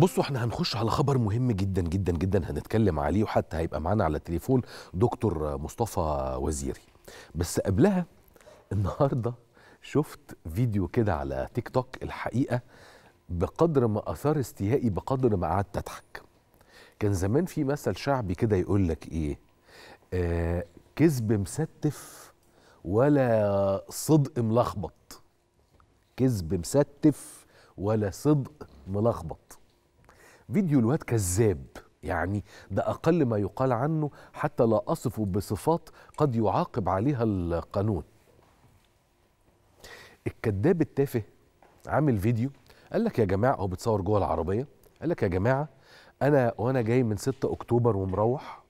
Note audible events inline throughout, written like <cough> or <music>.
بصوا احنا هنخش على خبر مهم جدا جدا جدا هنتكلم عليه وحتى هيبقى معانا على التليفون دكتور مصطفى وزيري بس قبلها النهارده شفت فيديو كده على تيك توك الحقيقه بقدر ما اثار استيائي بقدر ما قعدت اضحك كان زمان في مثل شعبي كده يقول لك ايه آه كذب مستف ولا صدق ملخبط كذب مستف ولا صدق ملخبط فيديو الواد كذاب يعني ده أقل ما يقال عنه حتى لا أصفه بصفات قد يعاقب عليها القانون الكذاب التافه عامل فيديو قال لك يا جماعة هو بتصور جوه العربية قال لك يا جماعة أنا وأنا جاي من 6 أكتوبر ومروح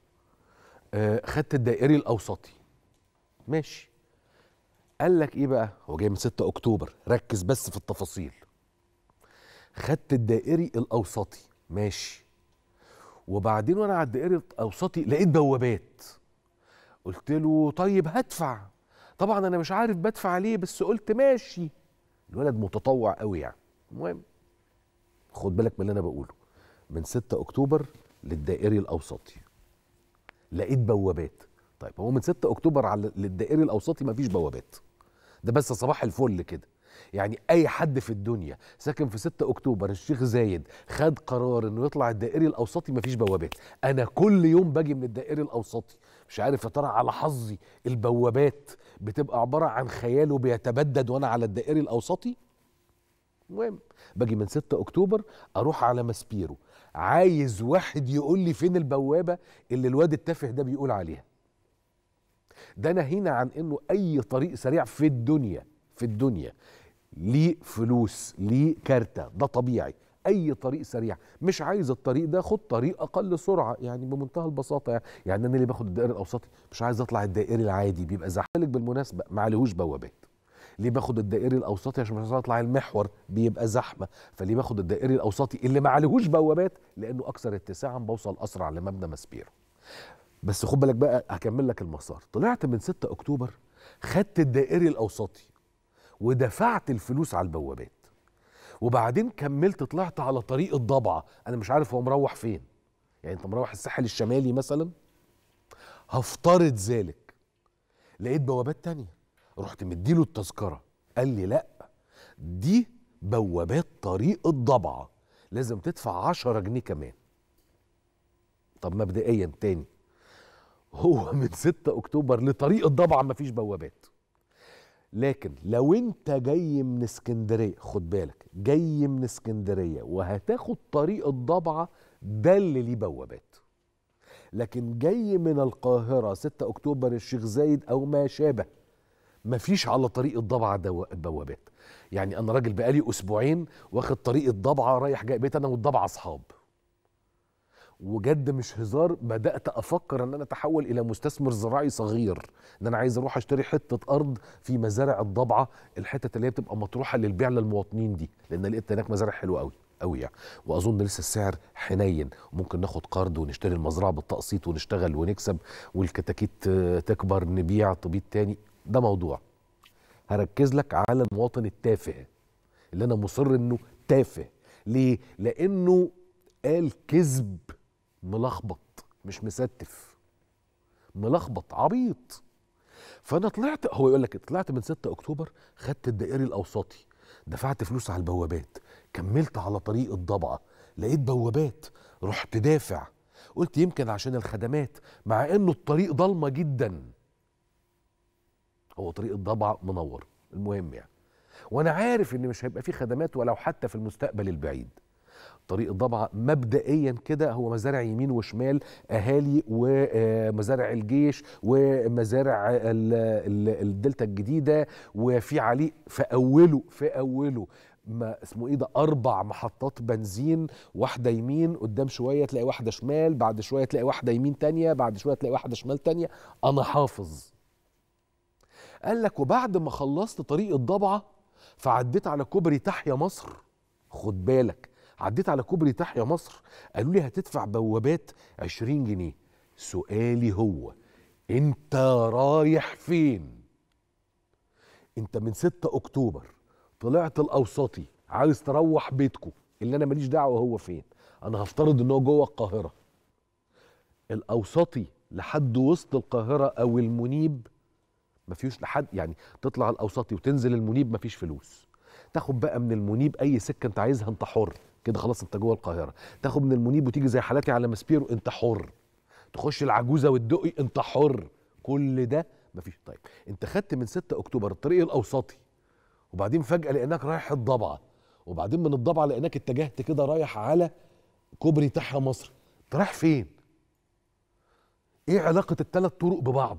آه، خدت الدائري الأوسطي ماشي قال لك إيه بقى هو جاي من 6 أكتوبر ركز بس في التفاصيل خدت الدائري الأوسطي ماشي وبعدين وانا على دائره اوساطي لقيت بوابات قلت له طيب هدفع طبعا انا مش عارف بدفع ليه بس قلت ماشي الولد متطوع قوي يعني المهم خد بالك من اللي انا بقوله من 6 اكتوبر للدائري الاوسطي لقيت بوابات طيب هو من 6 اكتوبر على للدائري الاوسطي مفيش بوابات ده بس صباح الفل كده يعني اي حد في الدنيا ساكن في 6 اكتوبر الشيخ زايد خد قرار انه يطلع الدائري الاوسطي مفيش بوابات انا كل يوم باجي من الدائري الاوسطي مش عارف يا ترى على حظي البوابات بتبقى عباره عن خياله بيتبدد وانا على الدائري الاوسطي المهم باجي من 6 اكتوبر اروح على ماسبيرو عايز واحد يقول لي فين البوابه اللي الواد التافه ده بيقول عليها ده نهينا عن انه اي طريق سريع في الدنيا في الدنيا ليه فلوس ليه كارتة ده طبيعي اي طريق سريع مش عايز الطريق ده خد طريق اقل سرعه يعني بمنتهى البساطه يعني, يعني انا اللي باخد الدائري الاوسطي مش عايز اطلع الدائري العادي بيبقى زحلق بالمناسبه ما عليهوش بوابات ليه باخد الدائري الاوسطي عشان مش عايز اطلع المحور بيبقى زحمه فليه باخد الدائري الاوسطي اللي ما عليهوش بوابات لانه اكثر اتساعا بوصل اسرع لمبنى مسبير بس خد بالك بقى هكمل لك المسار طلعت من 6 اكتوبر خدت الدائري الاوسطي ودفعت الفلوس على البوابات وبعدين كملت طلعت على طريق الضبعه انا مش عارف هو مروح فين يعني انت مروح الساحل الشمالي مثلا هفترض ذلك لقيت بوابات تانية رحت مديله التذكره قال لي لا دي بوابات طريق الضبعه لازم تدفع 10 جنيه كمان طب مبدئيا تاني هو من 6 اكتوبر لطريق الضبعه مفيش بوابات لكن لو انت جاي من اسكندريه خد بالك جاي من اسكندريه وهتاخد طريق الضبعه ده اللي ليه بوابات لكن جاي من القاهره 6 اكتوبر الشيخ زايد او ما شابه مفيش على طريق الضبعه بوابات يعني انا راجل بقالي اسبوعين واخد طريق الضبعه رايح جاي بيت انا والضبعه اصحاب وجد مش هزار بدات افكر ان انا اتحول الى مستثمر زراعي صغير ان انا عايز اروح اشتري حته ارض في مزارع الضبعه الحتت اللي هي بتبقى مطروحه للبيع للمواطنين دي لان لقيت هناك مزارع حلوه قوي قوي يعني واظن لسه السعر حنين وممكن ناخد قرض ونشتري المزرعه بالتقسيط ونشتغل ونكسب والكتاكيت تكبر نبيع تبيض تاني ده موضوع هركز لك على المواطن التافه اللي انا مصر انه تافه ليه لانه قال كذب ملخبط مش مستف ملخبط عبيط فانا طلعت هو يقول لك طلعت من 6 اكتوبر خدت الدائري الاوسطي دفعت فلوس على البوابات كملت على طريق الضبعه لقيت بوابات رحت دافع قلت يمكن عشان الخدمات مع انه الطريق ضلمه جدا هو طريق الضبعه منور المهم يعني وانا عارف ان مش هيبقى فيه خدمات ولو حتى في المستقبل البعيد طريق الضبعة مبدئيا كده هو مزارع يمين وشمال أهالي ومزارع الجيش ومزارع الدلتا الجديدة وفي عليه في أوله في أوله ما اسمه ايه ده اربع محطات بنزين واحده يمين قدام شويه تلاقي واحده شمال بعد شويه تلاقي واحده يمين تانية بعد شويه تلاقي واحده شمال تانية انا حافظ قال لك وبعد ما خلصت طريق الضبعه فعديت على كوبري تحيا مصر خد بالك عديت على كوبري تحيا مصر قالوا لي هتدفع بوابات 20 جنيه سؤالي هو انت رايح فين انت من 6 اكتوبر طلعت الاوسطي عايز تروح بيتكو اللي انا ماليش دعوه هو فين انا هفترض ان هو جوه القاهره الاوسطي لحد وسط القاهره او المنيب ما فيهوش لحد يعني تطلع الاوسطي وتنزل المنيب ما فيش فلوس تاخد بقى من المنيب اي سكه انت عايزها انت حر كده خلاص انت جوه القاهره تاخد من المنيب وتيجي زي حالاتي على ماسبيرو انت حر تخش العجوزه والدقي انت حر كل ده مفيش طيب انت خدت من 6 اكتوبر الطريق الاوسطي وبعدين فجاه لانك رايح الضبعه وبعدين من الضبعه لانك اتجهت كده رايح على كوبري تحيا مصر انت رايح فين ايه علاقه الثلاث طرق ببعض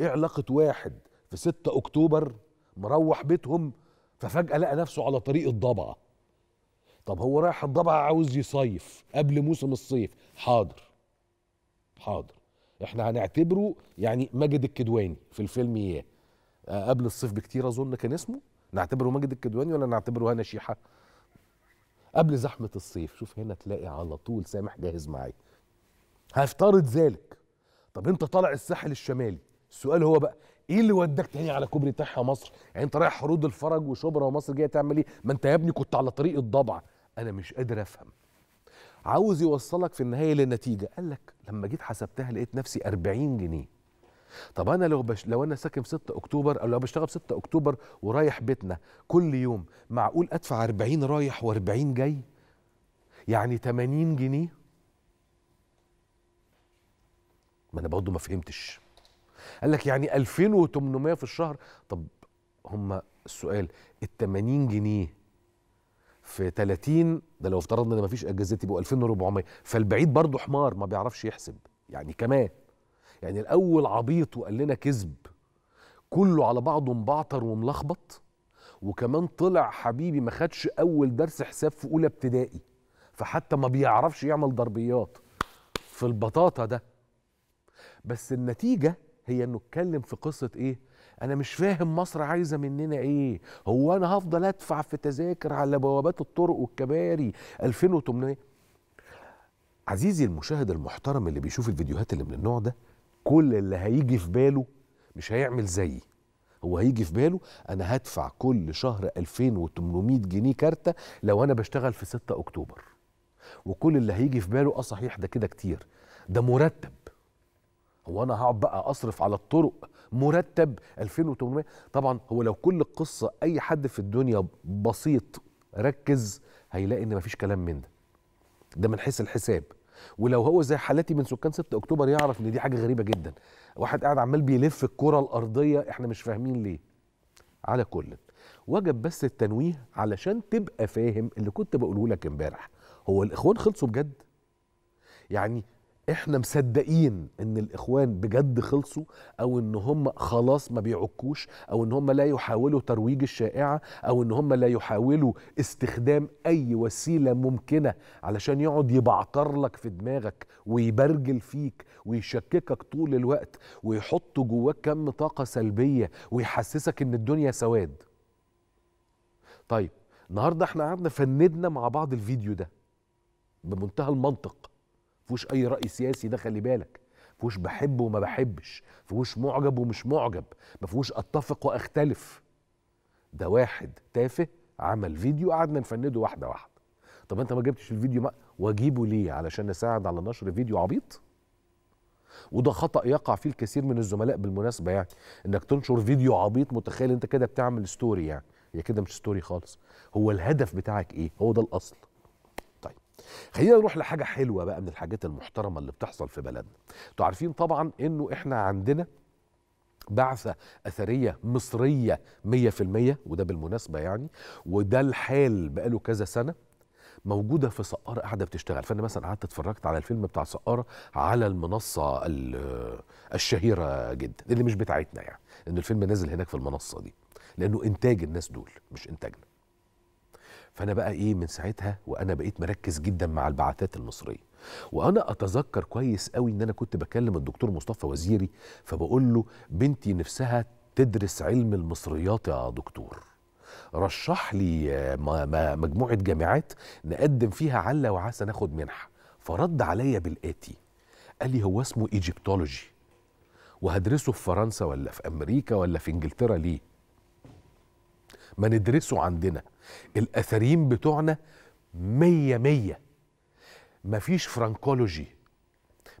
ايه علاقه واحد في 6 اكتوبر مروح بيتهم ففجاه لقى نفسه على طريق الضبعه طب هو رايح الضبع عاوز يصيف قبل موسم الصيف حاضر حاضر احنا هنعتبره يعني ماجد الكدواني في الفيلم اياه قبل الصيف بكتير اظن كان اسمه نعتبره ماجد الكدواني ولا نعتبره هنا شيحه قبل زحمه الصيف شوف هنا تلاقي على طول سامح جاهز معايا هفترض ذلك طب انت طالع الساحل الشمالي السؤال هو بقى ايه اللي وداك تاني على كوبري تحيا مصر يعني انت رايح حروض الفرج وشبرا ومصر جايه تعمل ايه ما انت يا ابني كنت على طريق الضبع انا مش قادر افهم عاوز يوصلك في النهايه لنتيجه قال لك لما جيت حسبتها لقيت نفسي 40 جنيه طب انا لو بش... لو انا ساكن في 6 اكتوبر او لو بشتغل في 6 اكتوبر ورايح بيتنا كل يوم معقول ادفع 40 رايح و40 جاي يعني 80 جنيه ما انا برضه ما فهمتش قال لك يعني 2800 في الشهر طب هم السؤال ال 80 جنيه في 30 ده لو افترضنا ان مفيش اجازات يبقوا 2400 فالبعيد برضه حمار ما بيعرفش يحسب يعني كمان يعني الاول عبيط وقال لنا كذب كله على بعضه مبعتر وملخبط وكمان طلع حبيبي ما خدش اول درس حساب في اولى ابتدائي فحتى ما بيعرفش يعمل ضربيات في البطاطا ده بس النتيجه هي انه اتكلم في قصه ايه انا مش فاهم مصر عايزه مننا ايه هو انا هفضل ادفع في تذاكر على بوابات الطرق والكباري 2800 عزيزي المشاهد المحترم اللي بيشوف الفيديوهات اللي من النوع ده كل اللي هيجي في باله مش هيعمل زيي هو هيجي في باله انا هدفع كل شهر 2800 جنيه كارتة لو انا بشتغل في 6 اكتوبر وكل اللي هيجي في باله اه صحيح ده كده كتير ده مرتب هو انا هقعد بقى اصرف على الطرق مرتب 2800 طبعا هو لو كل القصه اي حد في الدنيا بسيط ركز هيلاقي ان مفيش كلام من ده ده من حيث الحساب ولو هو زي حالتي من سكان 6 اكتوبر يعرف ان دي حاجه غريبه جدا واحد قاعد عمال بيلف الكره الارضيه احنا مش فاهمين ليه على كل وجب بس التنويه علشان تبقى فاهم اللي كنت بقوله لك امبارح هو الاخوان خلصوا بجد يعني احنا مصدقين ان الاخوان بجد خلصوا او ان هم خلاص ما بيعكوش او ان هم لا يحاولوا ترويج الشائعه او ان هم لا يحاولوا استخدام اي وسيله ممكنه علشان يقعد يبعتر لك في دماغك ويبرجل فيك ويشككك طول الوقت ويحط جواك كم طاقه سلبيه ويحسسك ان الدنيا سواد طيب النهارده احنا قعدنا فندنا مع بعض الفيديو ده بمنتهى المنطق فيهوش اي راي سياسي ده خلي بالك فيهوش بحب وما بحبش فيهوش معجب ومش معجب ما فيهوش اتفق واختلف ده واحد تافه عمل فيديو قعدنا نفنده واحده واحده طب انت ما جبتش الفيديو ما واجيبه ليه علشان نساعد على نشر فيديو عبيط وده خطا يقع فيه الكثير من الزملاء بالمناسبه يعني انك تنشر فيديو عبيط متخيل انت كده بتعمل ستوري يعني هي كده مش ستوري خالص هو الهدف بتاعك ايه هو ده الاصل خلينا نروح لحاجه حلوه بقى من الحاجات المحترمه اللي بتحصل في بلدنا انتوا عارفين طبعا انه احنا عندنا بعثة أثرية مصرية 100% وده بالمناسبة يعني وده الحال بقاله كذا سنة موجودة في سقارة قاعدة بتشتغل فأنا مثلا قعدت اتفرجت على الفيلم بتاع سقارة على المنصة الشهيرة جدا اللي مش بتاعتنا يعني لأن الفيلم نازل هناك في المنصة دي لأنه إنتاج الناس دول مش إنتاجنا فانا بقى ايه من ساعتها وانا بقيت مركز جدا مع البعثات المصريه وانا اتذكر كويس قوي ان انا كنت بكلم الدكتور مصطفى وزيري فبقول له بنتي نفسها تدرس علم المصريات يا دكتور رشح لي مجموعه جامعات نقدم فيها على وعسى ناخد منحه فرد عليا بالاتي قال لي هو اسمه ايجيبتولوجي وهدرسه في فرنسا ولا في امريكا ولا في انجلترا ليه ما ندرسه عندنا الأثريين بتوعنا مية مية مفيش فرانكولوجي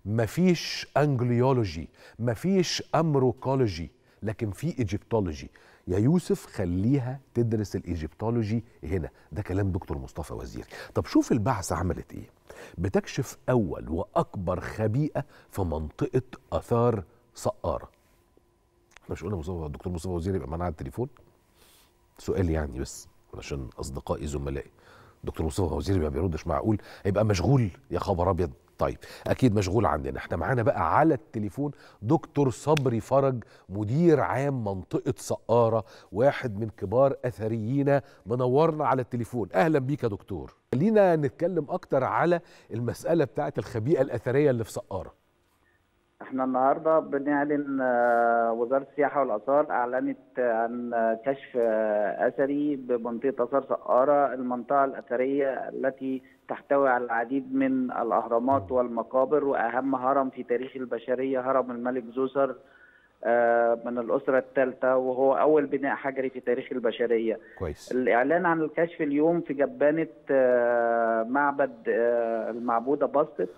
مفيش انجليولوجي مفيش امروكولوجي لكن في ايجيبتولوجي يا يوسف خليها تدرس الايجيبتولوجي هنا ده كلام دكتور مصطفى وزير طب شوف البعثه عملت ايه بتكشف اول واكبر خبيئه في منطقه اثار سقاره احنا مش قلنا مصطفى الدكتور مصطفى وزير يبقى معانا على التليفون سؤال يعني بس علشان اصدقائي زملائي دكتور مصطفى وزيري ما بيردش معقول هيبقى مشغول يا خبر ابيض طيب اكيد مشغول عندنا احنا معانا بقى على التليفون دكتور صبري فرج مدير عام منطقه سقاره واحد من كبار اثريين منورنا على التليفون اهلا بيك يا دكتور خلينا نتكلم اكتر على المساله بتاعه الخبيئه الاثريه اللي في سقاره احنا النهارده بنعلن آه، وزاره السياحه والاثار اعلنت عن كشف آه، اثري بمنطقه اثار سقاره المنطقه الاثريه التي تحتوي على العديد من الاهرامات والمقابر واهم هرم في تاريخ البشريه هرم الملك زوسر آه، من الأسرة الثالثة وهو أول بناء حجري في تاريخ البشرية كويس. الإعلان عن الكشف اليوم في جبانة معبد المعبودة بسط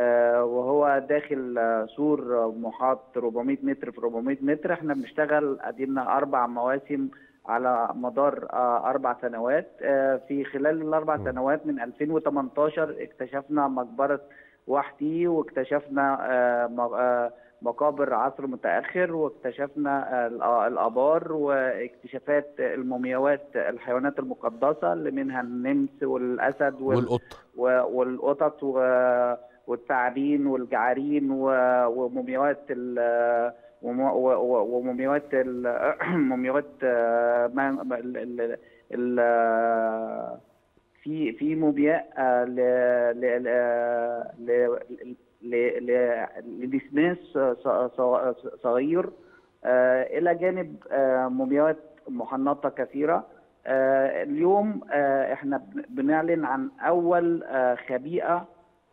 آه، وهو داخل سور محاط 400 متر في 400 متر احنا بنشتغل قدمنا اربع مواسم على مدار آه، اربع سنوات آه، في خلال الاربع سنوات من 2018 اكتشفنا مقبره وحدي واكتشفنا مقابر عصر متاخر واكتشفنا الابار واكتشافات المومياوات الحيوانات المقدسه اللي منها النمس والاسد والقطط والقطط و والثعابين والجعارين ومومياوات ومومياوات مومياوات في في مومياء لديسماس صغير الى جانب آه، مومياوات محنطه كثيره آه، اليوم آه، احنا بنعلن عن اول خبيئه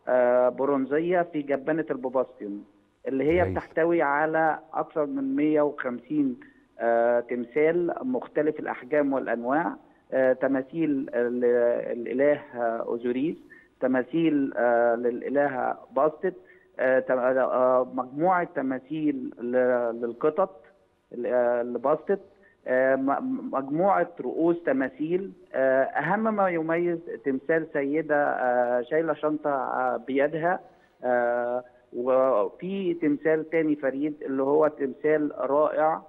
آه، برونزيه في جبانه البوباستيون اللي هي جايز. بتحتوي على اكثر من 150 آه، تمثال مختلف الاحجام والانواع آه، تماثيل للاله اوزوريس تماثيل للالهه باستت مجموعه تماثيل للقطط لباستت مجموعة رؤوس تماثيل أهم ما يميز تمثال سيدة آه، شايلة شنطة آه، بيدها آه، وفي تمثال تاني فريد اللي هو تمثال رائع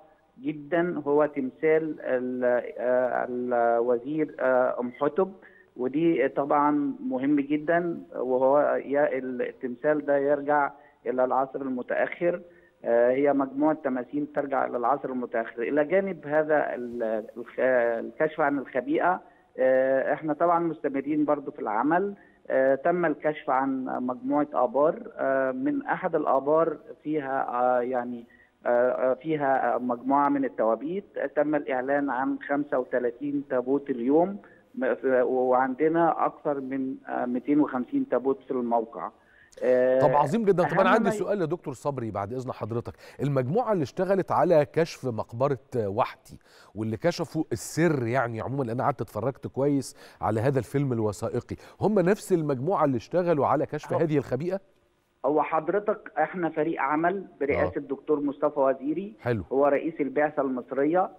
جدا هو تمثال الوزير ام حتب ودي طبعا مهم جدا وهو التمثال ده يرجع الى العصر المتاخر آه، هي مجموعة تماثيل ترجع إلى العصر المتأخر إلى جانب هذا الكشف عن الخبيئة آه، احنا طبعا مستمرين برضو في العمل آه، تم الكشف عن مجموعة آبار من أحد الآبار فيها يعني فيها مجموعة من التوابيت تم الإعلان عن 35 تابوت اليوم وعندنا أكثر من 250 تابوت في الموقع آه، طب عظيم جدا طب انا عندي سؤال لدكتور صبري بعد اذن حضرتك المجموعه اللي اشتغلت على كشف مقبره وحدي واللي كشفوا السر يعني عموما لان قعدت اتفرجت كويس على هذا الفيلم الوثائقي هم نفس المجموعه اللي اشتغلوا على كشف أوه. هذه الخبيئه هو حضرتك احنا فريق عمل برئاسه آه. الدكتور مصطفى وزيري حلو. هو رئيس البعثه المصريه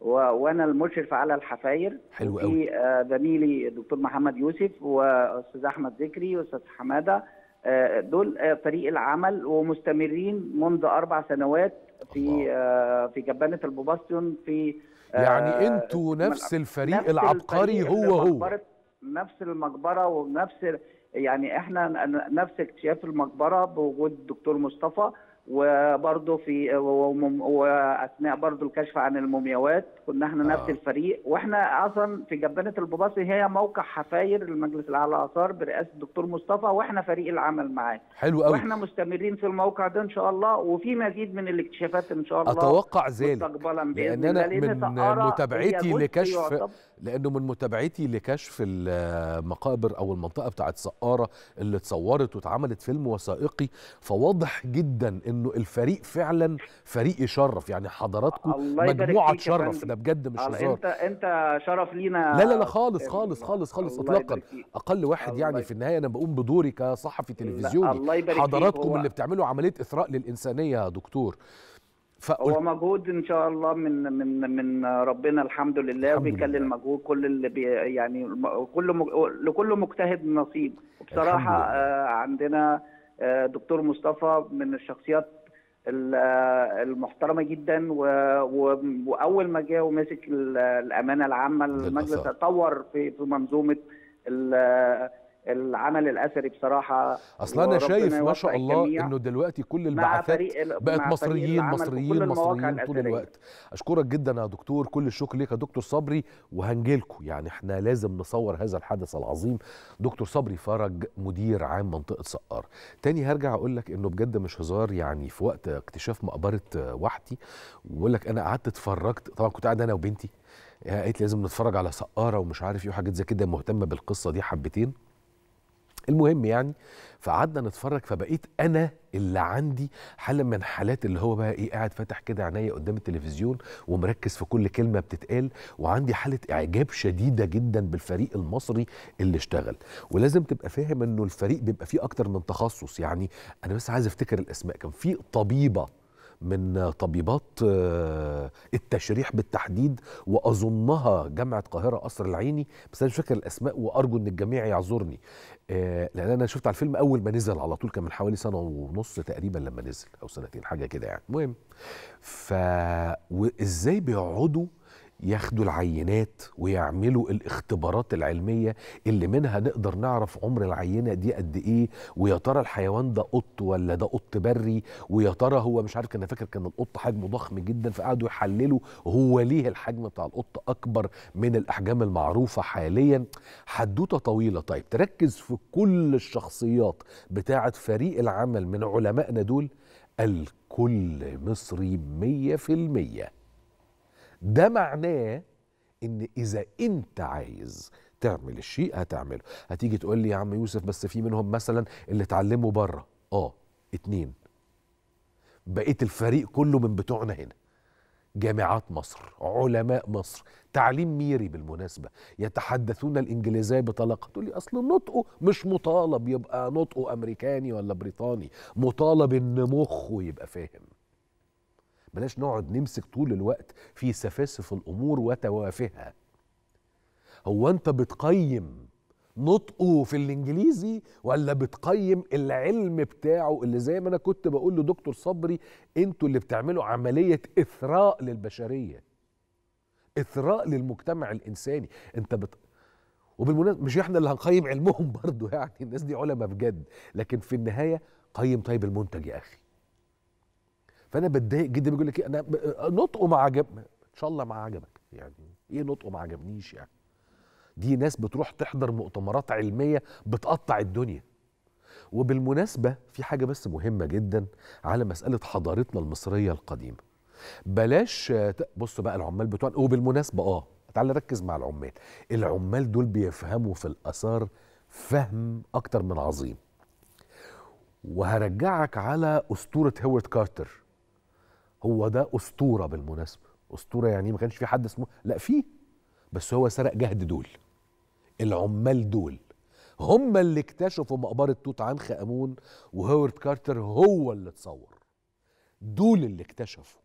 و... وانا المشرف على الحفاير حلو قوي آه، زميلي الدكتور محمد يوسف واستاذ احمد ذكري واستاذ حماده آه، دول آه، فريق العمل ومستمرين منذ اربع سنوات في آه، في جبانه البوباستيون في يعني انتوا نفس الفريق نفس العبقري الفريق هو هو نفس المقبره ونفس يعني احنا نفس اكتشاف المقبره بوجود الدكتور مصطفى وبرضه في واثناء برضه الكشف عن المومياوات كنا احنا نفس آه. الفريق واحنا اصلا في جبانه البوباصي هي موقع حفاير المجلس الاعلى اثار برئاسه الدكتور مصطفى واحنا فريق العمل معاه حلو قوي واحنا مستمرين في الموقع ده ان شاء الله وفي مزيد من الاكتشافات ان شاء الله اتوقع ذلك مستقبلا باذن الله لان انا من متابعتي لكشف لانه من متابعتي لكشف المقابر او المنطقه بتاعه سقاره اللي اتصورت واتعملت فيلم وثائقي فواضح جدا انه الفريق فعلا فريق يشرف يعني حضراتكم مجموعه تشرف ده بجد مش هزار انت انت شرف لينا لا لا لا خالص خالص خالص خالص اطلاقا اقل واحد يعني في النهايه انا بقوم بدوري كصحفي تلفزيوني حضراتكم اللي بتعملوا عمليه اثراء للانسانيه يا دكتور فقلت... هو مجهود ان شاء الله من من من ربنا الحمد لله وبيكلل مجهود كل اللي بي يعني كل م... لكل مجتهد نصيب وبصراحه آه عندنا آه دكتور مصطفى من الشخصيات آه، المحترمه جدا و... و... واول ما جه ومسك الامانه العامه المجلس طور في في منظومه ال... العمل الاثري بصراحه اصلا انا شايف ما شاء الله انه دلوقتي كل البعثات بقت مصريين مصريين مصريين طول الوقت اشكرك جدا يا دكتور كل الشكر ليك يا دكتور صبري وهنجيلكم يعني احنا لازم نصور هذا الحدث العظيم دكتور صبري فرج مدير عام منطقه سقار تاني هرجع اقول لك انه بجد مش هزار يعني في وقت اكتشاف مقبره وحدي واقول لك انا قعدت اتفرجت طبعا كنت قاعد انا وبنتي قالت لازم نتفرج على سقاره ومش عارف ايه وحاجات زي كده مهتمه بالقصه دي حبتين المهم يعني فقعدنا نتفرج فبقيت انا اللي عندي حاله من حالات اللي هو بقى ايه قاعد فاتح كده عينيا قدام التلفزيون ومركز في كل كلمه بتتقال وعندي حاله اعجاب شديده جدا بالفريق المصري اللي اشتغل ولازم تبقى فاهم انه الفريق بيبقى فيه اكتر من تخصص يعني انا بس عايز افتكر الاسماء كان في طبيبه من طبيبات آه، التشريح بالتحديد واظنها جامعه القاهره قصر العيني بس انا مش فاكر الاسماء وارجو ان الجميع يعذرني آه، لان انا شفت على الفيلم اول ما نزل على طول كان من حوالي سنه ونص تقريبا لما نزل او سنتين حاجه كده يعني المهم ف وازاي بيقعدوا ياخدوا العينات ويعملوا الاختبارات العلميه اللي منها نقدر نعرف عمر العينه دي قد ايه ويا ترى الحيوان ده قط ولا ده قط بري ويا ترى هو مش عارف كان فاكر كان القط حجمه ضخم جدا فقعدوا يحللوا هو ليه الحجم بتاع القط اكبر من الاحجام المعروفه حاليا حدوته طويله طيب تركز في كل الشخصيات بتاعه فريق العمل من علمائنا دول الكل مصري 100% ده معناه ان اذا انت عايز تعمل الشيء هتعمله هتيجي تقول لي يا عم يوسف بس في منهم مثلا اللي اتعلموا بره اه اتنين بقيت الفريق كله من بتوعنا هنا جامعات مصر علماء مصر تعليم ميري بالمناسبة يتحدثون الإنجليزية بطلاقة تقول لي أصل نطقه مش مطالب يبقى نطقه أمريكاني ولا بريطاني مطالب إن مخه يبقى فاهم بلاش نقعد نمسك طول الوقت في سفاسف الامور وتوافهها هو انت بتقيم نطقه في الانجليزي ولا بتقيم العلم بتاعه اللي زي ما انا كنت بقول لدكتور صبري انتوا اللي بتعملوا عمليه اثراء للبشريه اثراء للمجتمع الانساني انت بت... وبالمناسبه مش احنا اللي هنقيم علمهم <laughs> برضو يعني الناس دي علماء بجد لكن في النهايه قيم طيب المنتج يا اخي فانا بتضايق جدا بيقول لك إيه، انا نطقه ما عجب ان شاء الله ما عجبك يعني ايه نطقه ما عجبنيش يعني دي ناس بتروح تحضر مؤتمرات علميه بتقطع الدنيا وبالمناسبه في حاجه بس مهمه جدا على مساله حضارتنا المصريه القديمه بلاش بص بقى العمال بتوع وبالمناسبه اه تعالى ركز مع العمال العمال دول بيفهموا في الاثار فهم اكتر من عظيم وهرجعك على اسطوره هوارد كارتر هو ده اسطوره بالمناسبه اسطوره يعني ما كانش في حد اسمه لا في بس هو سرق جهد دول العمال دول هم اللي اكتشفوا مقبره توت عنخ امون وهوارد كارتر هو اللي اتصور دول اللي اكتشفوا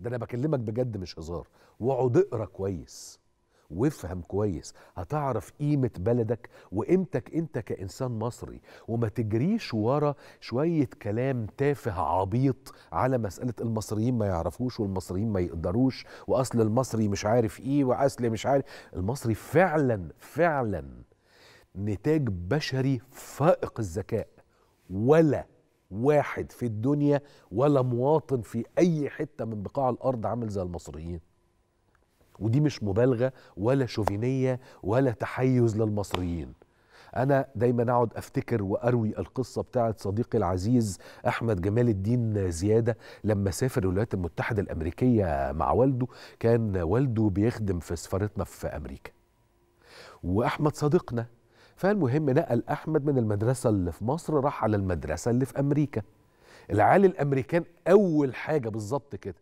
ده انا بكلمك بجد مش هزار واقعد اقرا كويس وافهم كويس هتعرف قيمة بلدك وقيمتك انت كإنسان مصري وما تجريش ورا شوية كلام تافه عبيط على مسألة المصريين ما يعرفوش والمصريين ما يقدروش وأصل المصري مش عارف إيه وأصل مش عارف المصري فعلا فعلا نتاج بشري فائق الذكاء ولا واحد في الدنيا ولا مواطن في أي حتة من بقاع الأرض عامل زي المصريين ودي مش مبالغه ولا شوفينيه ولا تحيز للمصريين انا دايما اقعد افتكر واروي القصه بتاعت صديقي العزيز احمد جمال الدين زياده لما سافر الولايات المتحده الامريكيه مع والده كان والده بيخدم في سفارتنا في امريكا واحمد صديقنا فالمهم نقل احمد من المدرسه اللي في مصر راح على المدرسه اللي في امريكا العالي الامريكان اول حاجه بالظبط كده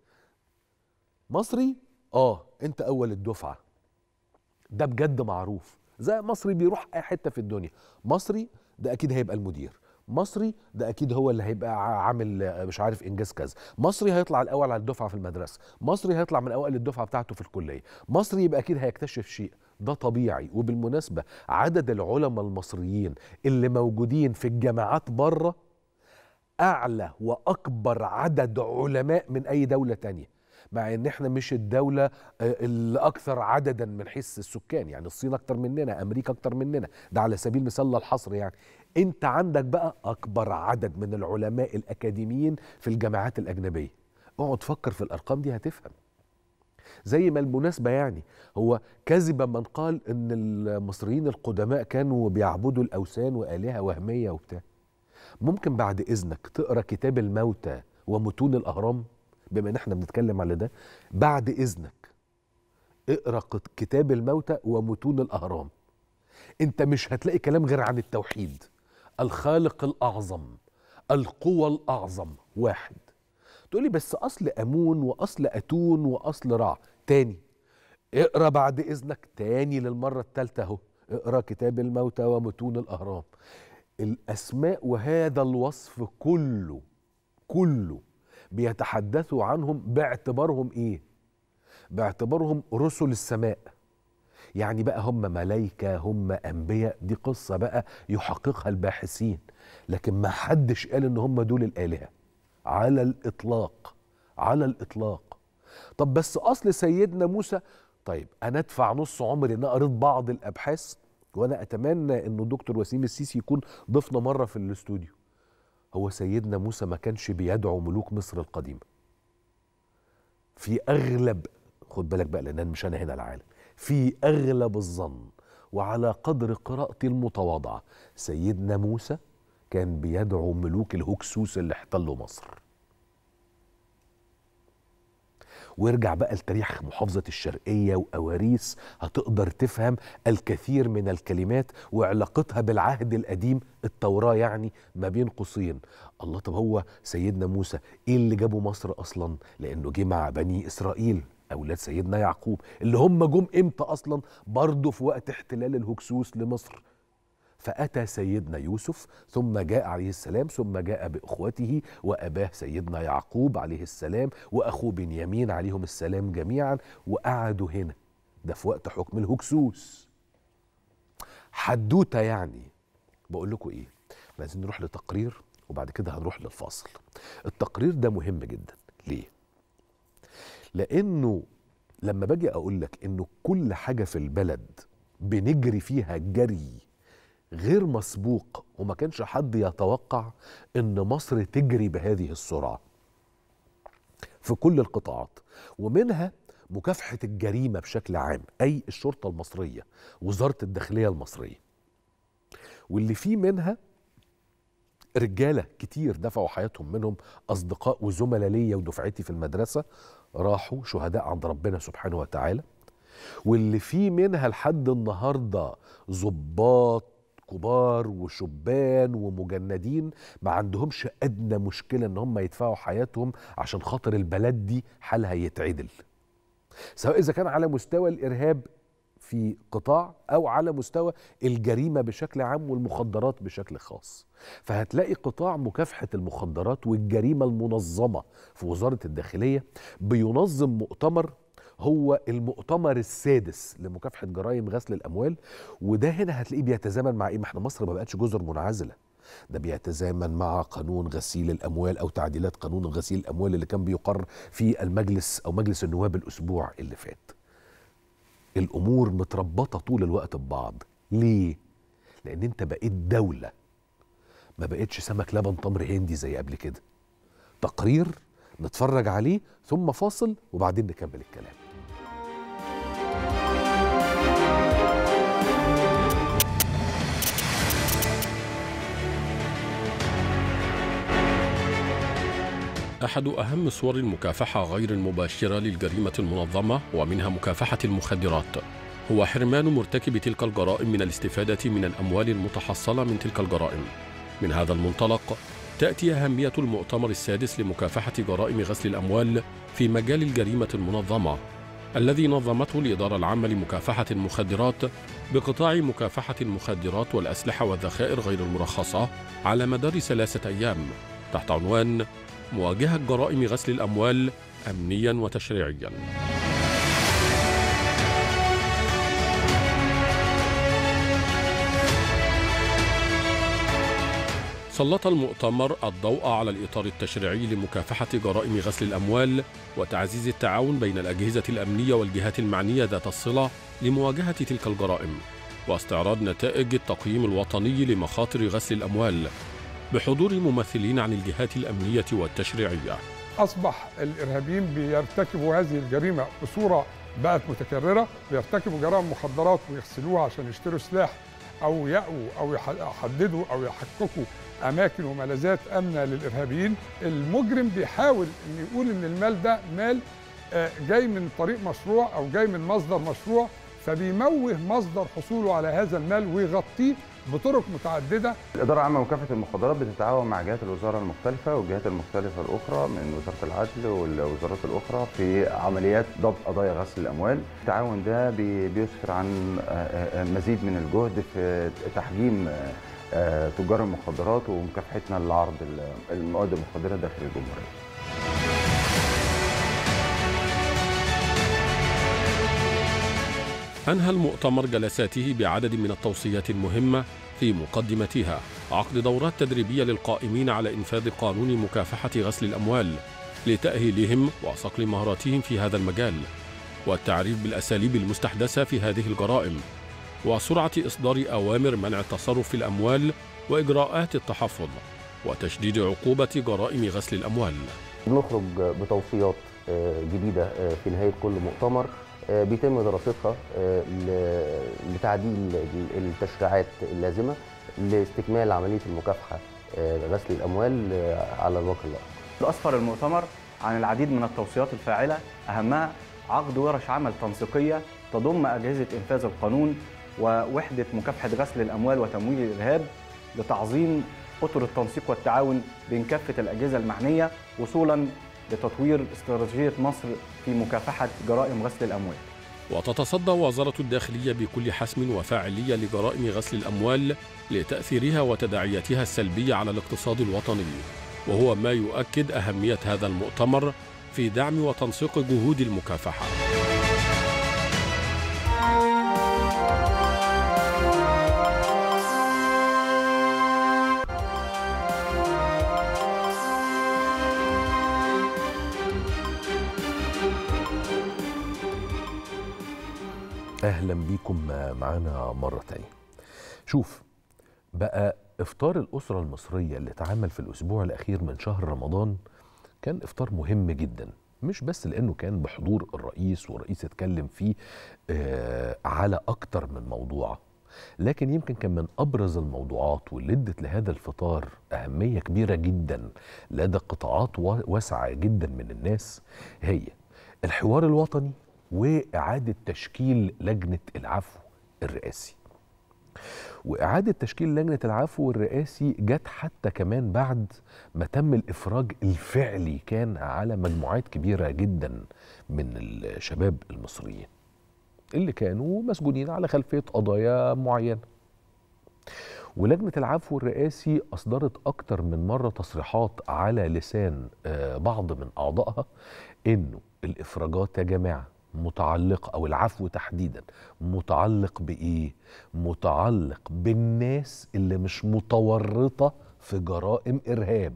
مصري اه انت اول الدفعه ده بجد معروف زي مصري بيروح اي حته في الدنيا مصري ده اكيد هيبقى المدير مصري ده اكيد هو اللي هيبقى عامل مش عارف انجاز كذا مصري هيطلع الاول على الدفعه في المدرسه مصري هيطلع من اوائل الدفعه بتاعته في الكليه مصري يبقى اكيد هيكتشف شيء ده طبيعي وبالمناسبه عدد العلماء المصريين اللي موجودين في الجامعات بره اعلى واكبر عدد علماء من اي دوله تانية مع ان احنا مش الدوله آه، الاكثر عددا من حيث السكان يعني الصين اكتر مننا امريكا اكتر مننا ده على سبيل المثال الحصر يعني انت عندك بقى اكبر عدد من العلماء الاكاديميين في الجامعات الاجنبيه اقعد فكر في الارقام دي هتفهم زي ما المناسبة يعني هو كذب من قال إن المصريين القدماء كانوا بيعبدوا الأوثان وآلهة وهمية وبتاع ممكن بعد إذنك تقرأ كتاب الموتى ومتون الأهرام بما ان احنا بنتكلم على ده بعد اذنك اقرا كتاب الموتى ومتون الاهرام انت مش هتلاقي كلام غير عن التوحيد الخالق الاعظم القوى الاعظم واحد تقول لي بس اصل امون واصل اتون واصل رع تاني اقرا بعد اذنك تاني للمره الثالثه اهو اقرا كتاب الموتى ومتون الاهرام الاسماء وهذا الوصف كله كله بيتحدثوا عنهم باعتبارهم ايه باعتبارهم رسل السماء يعني بقى هم ملايكة هم أنبياء دي قصة بقى يحققها الباحثين لكن ما حدش قال إن هم دول الآلهة على الإطلاق على الإطلاق طب بس أصل سيدنا موسى طيب أنا أدفع نص عمري إن قريت بعض الأبحاث وأنا أتمنى إنه دكتور وسيم السيسي يكون ضفنا مرة في الاستوديو هو سيدنا موسى ما كانش بيدعو ملوك مصر القديمه في اغلب خد بالك بقى لان مش انا هنا العالم في اغلب الظن وعلى قدر قراءتي المتواضعه سيدنا موسى كان بيدعو ملوك الهكسوس اللي احتلوا مصر وارجع بقى لتاريخ محافظة الشرقية وأواريس هتقدر تفهم الكثير من الكلمات وعلاقتها بالعهد القديم التوراة يعني ما بين قوسين الله طب هو سيدنا موسى إيه اللي جابه مصر أصلا لأنه جه مع بني إسرائيل أولاد سيدنا يعقوب اللي هم جم إمتى أصلا برضه في وقت احتلال الهكسوس لمصر فأتى سيدنا يوسف ثم جاء عليه السلام ثم جاء بإخوته وأباه سيدنا يعقوب عليه السلام وأخوه بنيامين عليهم السلام جميعا وقعدوا هنا ده في وقت حكم الهكسوس حدوتة يعني بقول لكم إيه عايزين نروح لتقرير وبعد كده هنروح للفاصل التقرير ده مهم جدا ليه لأنه لما باجي أقول لك إنه كل حاجة في البلد بنجري فيها جري غير مسبوق وما كانش حد يتوقع ان مصر تجري بهذه السرعه في كل القطاعات ومنها مكافحه الجريمه بشكل عام اي الشرطه المصريه وزاره الداخليه المصريه واللي فيه منها رجاله كتير دفعوا حياتهم منهم اصدقاء وزملاء ليا ودفعتي في المدرسه راحوا شهداء عند ربنا سبحانه وتعالى واللي فيه منها لحد النهارده ظباط كبار وشبان ومجندين ما عندهمش ادنى مشكله ان هم يدفعوا حياتهم عشان خاطر البلد دي حالها يتعدل سواء اذا كان على مستوى الارهاب في قطاع او على مستوى الجريمه بشكل عام والمخدرات بشكل خاص فهتلاقي قطاع مكافحه المخدرات والجريمه المنظمه في وزاره الداخليه بينظم مؤتمر هو المؤتمر السادس لمكافحه جرائم غسل الاموال وده هنا هتلاقيه بيتزامن مع ايه ما احنا مصر ما بقتش جزر منعزله ده بيتزامن مع قانون غسيل الاموال او تعديلات قانون غسيل الاموال اللي كان بيقر في المجلس او مجلس النواب الاسبوع اللي فات الامور متربطه طول الوقت ببعض ليه لان انت بقيت دوله ما بقتش سمك لبن تمر هندي زي قبل كده تقرير نتفرج عليه ثم فاصل وبعدين نكمل الكلام أحد أهم صور المكافحة غير المباشرة للجريمة المنظمة ومنها مكافحة المخدرات هو حرمان مرتكب تلك الجرائم من الاستفادة من الأموال المتحصلة من تلك الجرائم من هذا المنطلق تأتي أهمية المؤتمر السادس لمكافحة جرائم غسل الأموال في مجال الجريمة المنظمة الذي نظمته الإدارة العامة لمكافحة المخدرات بقطاع مكافحة المخدرات والأسلحة والذخائر غير المرخصة على مدار ثلاثة أيام تحت عنوان مواجهة جرائم غسل الأموال أمنيا وتشريعيا سلط المؤتمر الضوء على الإطار التشريعي لمكافحة جرائم غسل الأموال وتعزيز التعاون بين الأجهزة الأمنية والجهات المعنية ذات الصلة لمواجهة تلك الجرائم واستعراض نتائج التقييم الوطني لمخاطر غسل الأموال بحضور ممثلين عن الجهات الأمنية والتشريعية أصبح الإرهابيين بيرتكبوا هذه الجريمة بصورة بقت متكررة بيرتكبوا جرائم مخدرات ويغسلوها عشان يشتروا سلاح أو يأووا أو يحددوا أو يحققوا أماكن وملاذات أمنة للإرهابيين المجرم بيحاول أن يقول أن المال ده مال آه، جاي من طريق مشروع أو جاي من مصدر مشروع فبيموه مصدر حصوله على هذا المال ويغطيه بطرق متعدده. الاداره العامه لمكافحه المخدرات بتتعاون مع جهات الوزاره المختلفه والجهات المختلفه الاخرى من وزاره العدل والوزارات الاخرى في عمليات ضبط قضايا غسل الاموال. التعاون ده بيسفر عن آه، آه، مزيد من الجهد في تحجيم آه، تجار المخدرات ومكافحتنا لعرض المواد المخدره داخل الجمهوريه. أنهى المؤتمر جلساته بعدد من التوصيات المهمة في مقدمتها عقد دورات تدريبية للقائمين على إنفاذ قانون مكافحة غسل الأموال لتأهيلهم وصقل مهاراتهم في هذا المجال والتعريف بالأساليب المستحدثة في هذه الجرائم وسرعة إصدار أوامر منع التصرف في الأموال وإجراءات التحفظ وتشديد عقوبة جرائم غسل الأموال نخرج بتوصيات آه، جديدة آه، في نهاية كل مؤتمر آه، بيتم دراستها آه، لتعديل التشريعات اللازمه لاستكمال عمليه المكافحه آه، غسل الاموال على الواقع الارضي. اسفر المؤتمر عن العديد من التوصيات الفاعله اهمها عقد ورش عمل تنسيقيه تضم اجهزه انفاذ القانون ووحده مكافحه غسل الاموال وتمويل الارهاب لتعظيم اطر التنسيق والتعاون بين كافه الاجهزه المعنيه وصولا لتطوير استراتيجية مصر في مكافحة جرائم غسل الأموال وتتصدى وزارة الداخلية بكل حسم وفاعلية لجرائم غسل الأموال لتأثيرها وتداعياتها السلبية على الاقتصاد الوطني وهو ما يؤكد أهمية هذا المؤتمر في دعم وتنسيق جهود المكافحة اهلا بيكم معانا مره تانية شوف بقى افطار الاسره المصريه اللي اتعمل في الاسبوع الاخير من شهر رمضان كان افطار مهم جدا مش بس لانه كان بحضور الرئيس والرئيس اتكلم فيه آه، على اكتر من موضوع لكن يمكن كان من ابرز الموضوعات واللي ادت لهذا الفطار اهميه كبيره جدا لدى قطاعات واسعه جدا من الناس هي الحوار الوطني واعاده تشكيل لجنه العفو الرئاسي واعاده تشكيل لجنه العفو الرئاسي جت حتى كمان بعد ما تم الافراج الفعلي كان على مجموعات كبيره جدا من الشباب المصريين اللي كانوا مسجونين على خلفيه قضايا معينه ولجنة العفو الرئاسي أصدرت أكتر من مرة تصريحات على لسان آه، بعض من أعضائها إنه الإفراجات يا جماعة متعلق او العفو تحديدا متعلق بايه متعلق بالناس اللي مش متورطه في جرائم ارهاب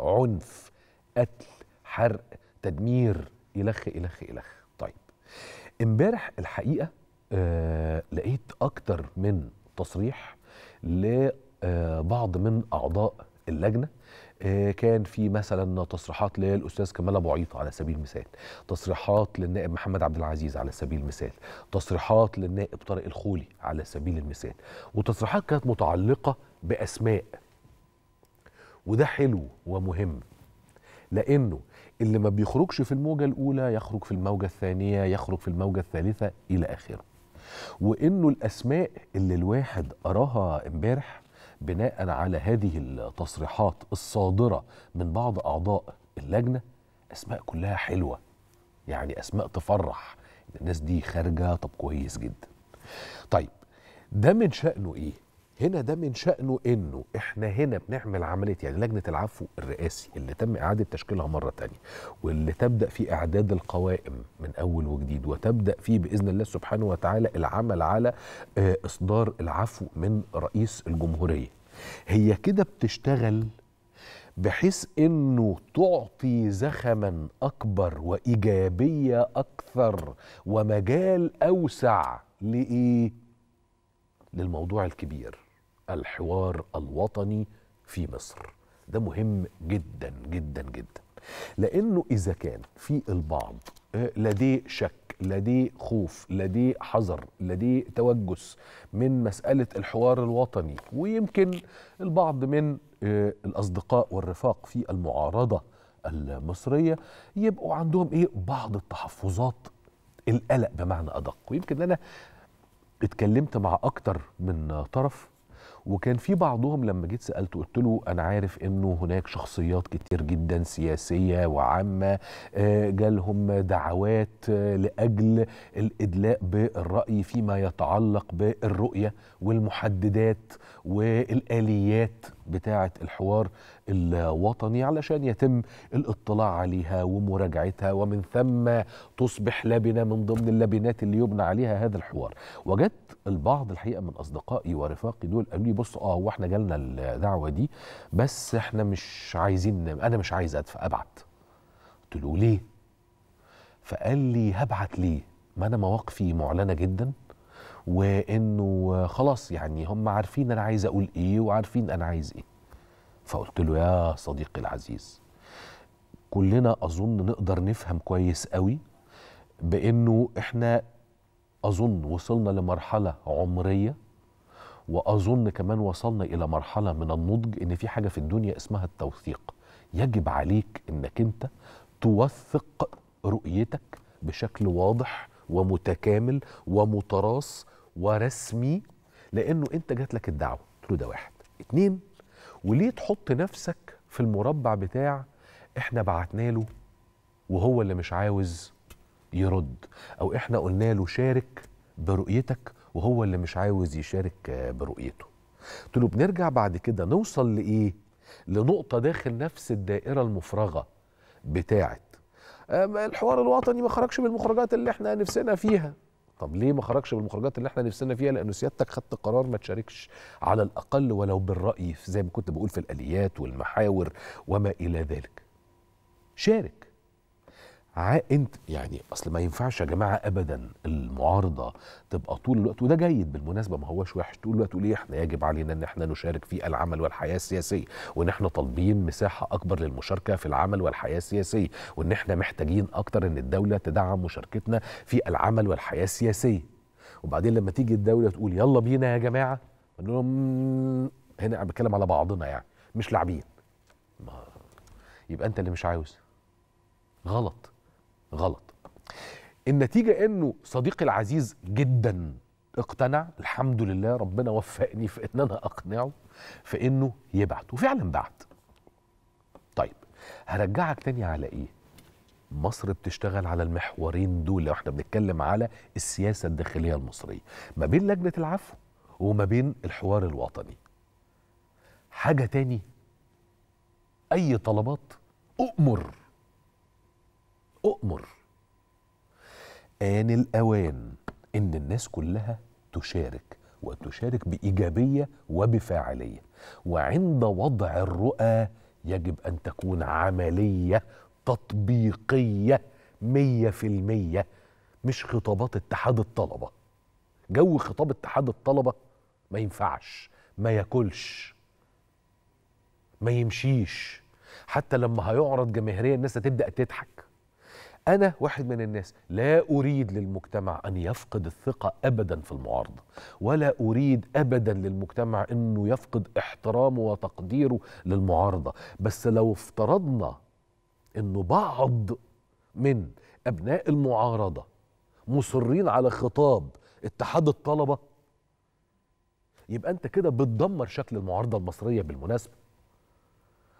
عنف قتل حرق تدمير الخ الخ الخ طيب امبارح الحقيقه آه لقيت اكتر من تصريح لبعض آه، من اعضاء اللجنه آه، كان في مثلا تصريحات للاستاذ كمال ابو عيطه على سبيل المثال تصريحات للنائب محمد عبد العزيز على سبيل المثال تصريحات للنائب طارق الخولي على سبيل المثال وتصريحات كانت متعلقه باسماء وده حلو ومهم لانه اللي ما بيخرجش في الموجه الاولى يخرج في الموجه الثانيه يخرج في الموجه الثالثه الى اخره وانه الاسماء اللي الواحد قراها امبارح بناء على هذه التصريحات الصادرة من بعض أعضاء اللجنة أسماء كلها حلوة يعني أسماء تفرح الناس دي خارجة طب كويس جدا طيب ده من شأنه إيه هنا ده من شأنه إنه إحنا هنا بنعمل عملية يعني لجنة العفو الرئاسي اللي تم إعادة تشكيلها مرة تانية واللي تبدأ في إعداد القوائم من أول وجديد وتبدأ فيه بإذن الله سبحانه وتعالى العمل على آه، إصدار العفو من رئيس الجمهورية هي كده بتشتغل بحيث انه تعطي زخما اكبر وايجابيه اكثر ومجال اوسع لايه للموضوع الكبير الحوار الوطني في مصر ده مهم جدا جدا جدا لانه اذا كان في البعض آه، لديه شك لديه خوف لديه حذر لديه توجس من مساله الحوار الوطني ويمكن البعض من آه، الاصدقاء والرفاق في المعارضه المصريه يبقوا عندهم ايه بعض التحفظات القلق بمعنى ادق ويمكن انا اتكلمت مع اكتر من طرف وكان في بعضهم لما جيت سالته قلت له انا عارف انه هناك شخصيات كتير جدا سياسيه وعامه آه، جالهم دعوات آه، لاجل الادلاء بالراي فيما يتعلق بالرؤيه والمحددات والاليات بتاعة الحوار الوطني علشان يتم الاطلاع عليها ومراجعتها ومن ثم تصبح لبنة من ضمن اللبنات اللي يبنى عليها هذا الحوار وجدت البعض الحقيقة من أصدقائي ورفاقي دول قالوا لي بص آه هو احنا جالنا الدعوة دي بس احنا مش عايزين أنا مش عايز أدفع أبعت قلت له ليه فقال لي هبعت ليه ما أنا مواقفي معلنة جداً وانه خلاص يعني هم عارفين انا عايز اقول ايه وعارفين انا عايز ايه فقلت له يا صديقي العزيز كلنا اظن نقدر نفهم كويس قوي بانه احنا اظن وصلنا لمرحله عمريه واظن كمان وصلنا الى مرحله من النضج ان في حاجه في الدنيا اسمها التوثيق يجب عليك انك انت توثق رؤيتك بشكل واضح ومتكامل ومتراص ورسمي لانه انت جات لك الدعوه قلت له ده واحد اتنين وليه تحط نفسك في المربع بتاع احنا بعتنا له وهو اللي مش عاوز يرد او احنا قلنا له شارك برؤيتك وهو اللي مش عاوز يشارك برؤيته قلت له بنرجع بعد كده نوصل لايه لنقطه داخل نفس الدائره المفرغه بتاعه آه، الحوار الوطني ما خرجش بالمخرجات اللي احنا نفسنا فيها طب ليه ما خرجش بالمخرجات اللي احنا نفسنا فيها لانه سيادتك خدت قرار ما تشاركش على الاقل ولو بالراي زي ما كنت بقول في الاليات والمحاور وما الى ذلك شارك انت يعني اصل ما ينفعش يا جماعه ابدا المعارضه تبقى طول الوقت وده جيد بالمناسبه ما هوش وحش طول الوقت تقول احنا يجب علينا ان احنا نشارك في العمل والحياه السياسيه وان احنا طالبين مساحه اكبر للمشاركه في العمل والحياه السياسيه وان احنا محتاجين اكتر ان الدوله تدعم مشاركتنا في العمل والحياه السياسيه وبعدين لما تيجي الدوله تقول يلا بينا يا جماعه نقول لهم هنا انا بتكلم على بعضنا يعني مش لاعبين يبقى انت اللي مش عاوز غلط غلط النتيجة أنه صديقي العزيز جدا اقتنع الحمد لله ربنا وفقني في أن أنا أقنعه في أنه يبعت وفعلا بعت طيب هرجعك تاني على إيه مصر بتشتغل على المحورين دول لو احنا بنتكلم على السياسة الداخلية المصرية ما بين لجنة العفو وما بين الحوار الوطني حاجة تاني أي طلبات أؤمر أؤمر آن الأوان إن الناس كلها تشارك وتشارك بإيجابية وبفاعلية وعند وضع الرؤى يجب أن تكون عملية تطبيقية مية في المية مش خطابات اتحاد الطلبة جو خطاب اتحاد الطلبة ما ينفعش ما ياكلش ما يمشيش حتى لما هيعرض جماهيريا الناس هتبدأ تضحك أنا واحد من الناس لا أريد للمجتمع أن يفقد الثقة أبدا في المعارضة ولا أريد أبدا للمجتمع أنه يفقد احترامه وتقديره للمعارضة بس لو افترضنا أنه بعض من أبناء المعارضة مصرين على خطاب اتحاد الطلبة يبقى أنت كده بتدمر شكل المعارضة المصرية بالمناسبة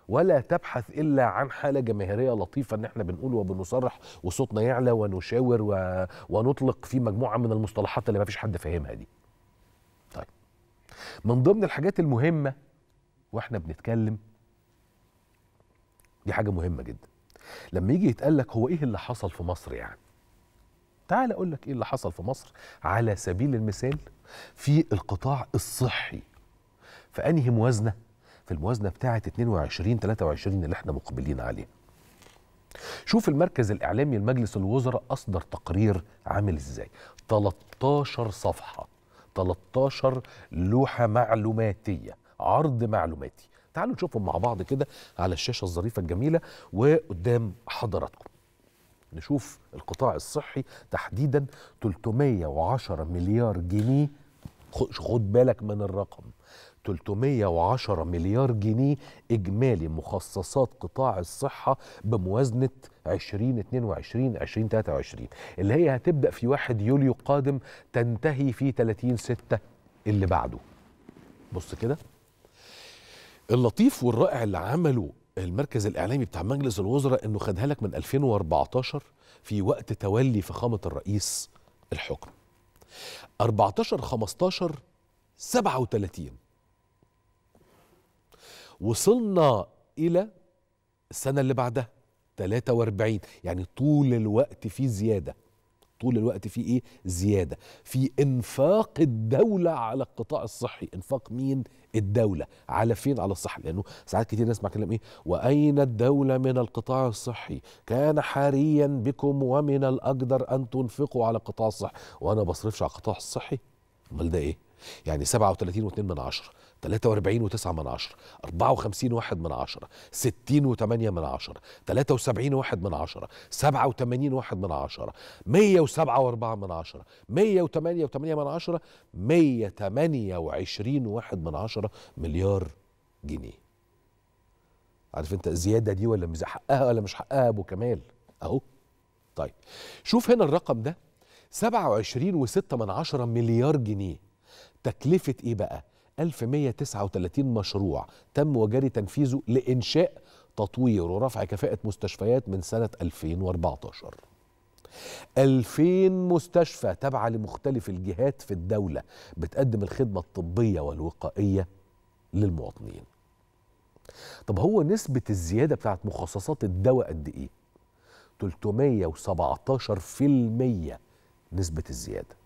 ولا تبحث الا عن حاله جماهيريه لطيفه ان احنا بنقول وبنصرح وصوتنا يعلى ونشاور و... ونطلق في مجموعه من المصطلحات اللي ما فيش حد فاهمها دي. طيب من ضمن الحاجات المهمه واحنا بنتكلم دي حاجه مهمه جدا. لما يجي يتقال لك هو ايه اللي حصل في مصر يعني؟ تعال اقول لك ايه اللي حصل في مصر على سبيل المثال في القطاع الصحي. فانهي موازنه في الموازنه بتاعه 22 23 اللي احنا مقبلين عليه. شوف المركز الاعلامي لمجلس الوزراء اصدر تقرير عامل ازاي 13 صفحه 13 لوحه معلوماتيه عرض معلوماتي تعالوا نشوفهم مع بعض كده على الشاشه الظريفه الجميله وقدام حضراتكم نشوف القطاع الصحي تحديدا 310 مليار جنيه خد بالك من الرقم 310 مليار جنيه إجمالي مخصصات قطاع الصحة بموازنة 2022 2023 اللي هي هتبدأ في 1 يوليو قادم تنتهي في 30 6 اللي بعده بص كده اللطيف والرائع اللي عمله المركز الاعلامي بتاع مجلس الوزراء انه خدها لك من 2014 في وقت تولي فخامه الرئيس الحكم 14 15 37 وصلنا إلى السنة اللي بعدها 43 يعني طول الوقت في زيادة طول الوقت في ايه زياده في انفاق الدوله على القطاع الصحي انفاق مين الدوله على فين على الصحه لانه ساعات كتير نسمع كلام ايه واين الدوله من القطاع الصحي كان حاريا بكم ومن الاقدر ان تنفقوا على القطاع الصحي وانا بصرفش على القطاع الصحي امال ده ايه يعني 37.2 من عشرة 43 و9 من عشرة 54 واحد من عشرة 60 و8 من عشرة 73 واحد من عشرة 87 واحد من عشرة 107 و4 من عشرة 108 و8 من عشرة 128 واحد من عشرة مليار جنيه عارف انت الزياده دي ولا مش حقها ولا مش حقها ابو كمال اهو طيب شوف هنا الرقم ده 27 و6 من عشرة مليار جنيه تكلفة ايه بقى 1139 مشروع تم وجري تنفيذه لإنشاء تطوير ورفع كفاءة مستشفيات من سنة 2014 2000 مستشفى تابعة لمختلف الجهات في الدولة بتقدم الخدمة الطبية والوقائية للمواطنين طب هو نسبة الزيادة بتاعت مخصصات الدواء قد إيه؟ 317% نسبة الزيادة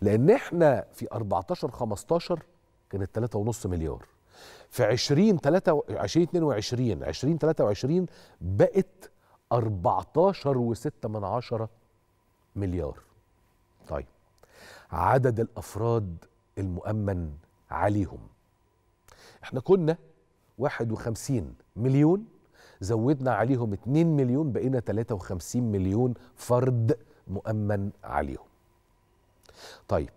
لأن إحنا في 14 15 كانت 3.5 مليار في 20 2022 2023 بقت 14.6 من عشرة مليار طيب عدد الافراد المؤمن عليهم احنا كنا 51 مليون زودنا عليهم 2 مليون بقينا 53 مليون فرد مؤمن عليهم طيب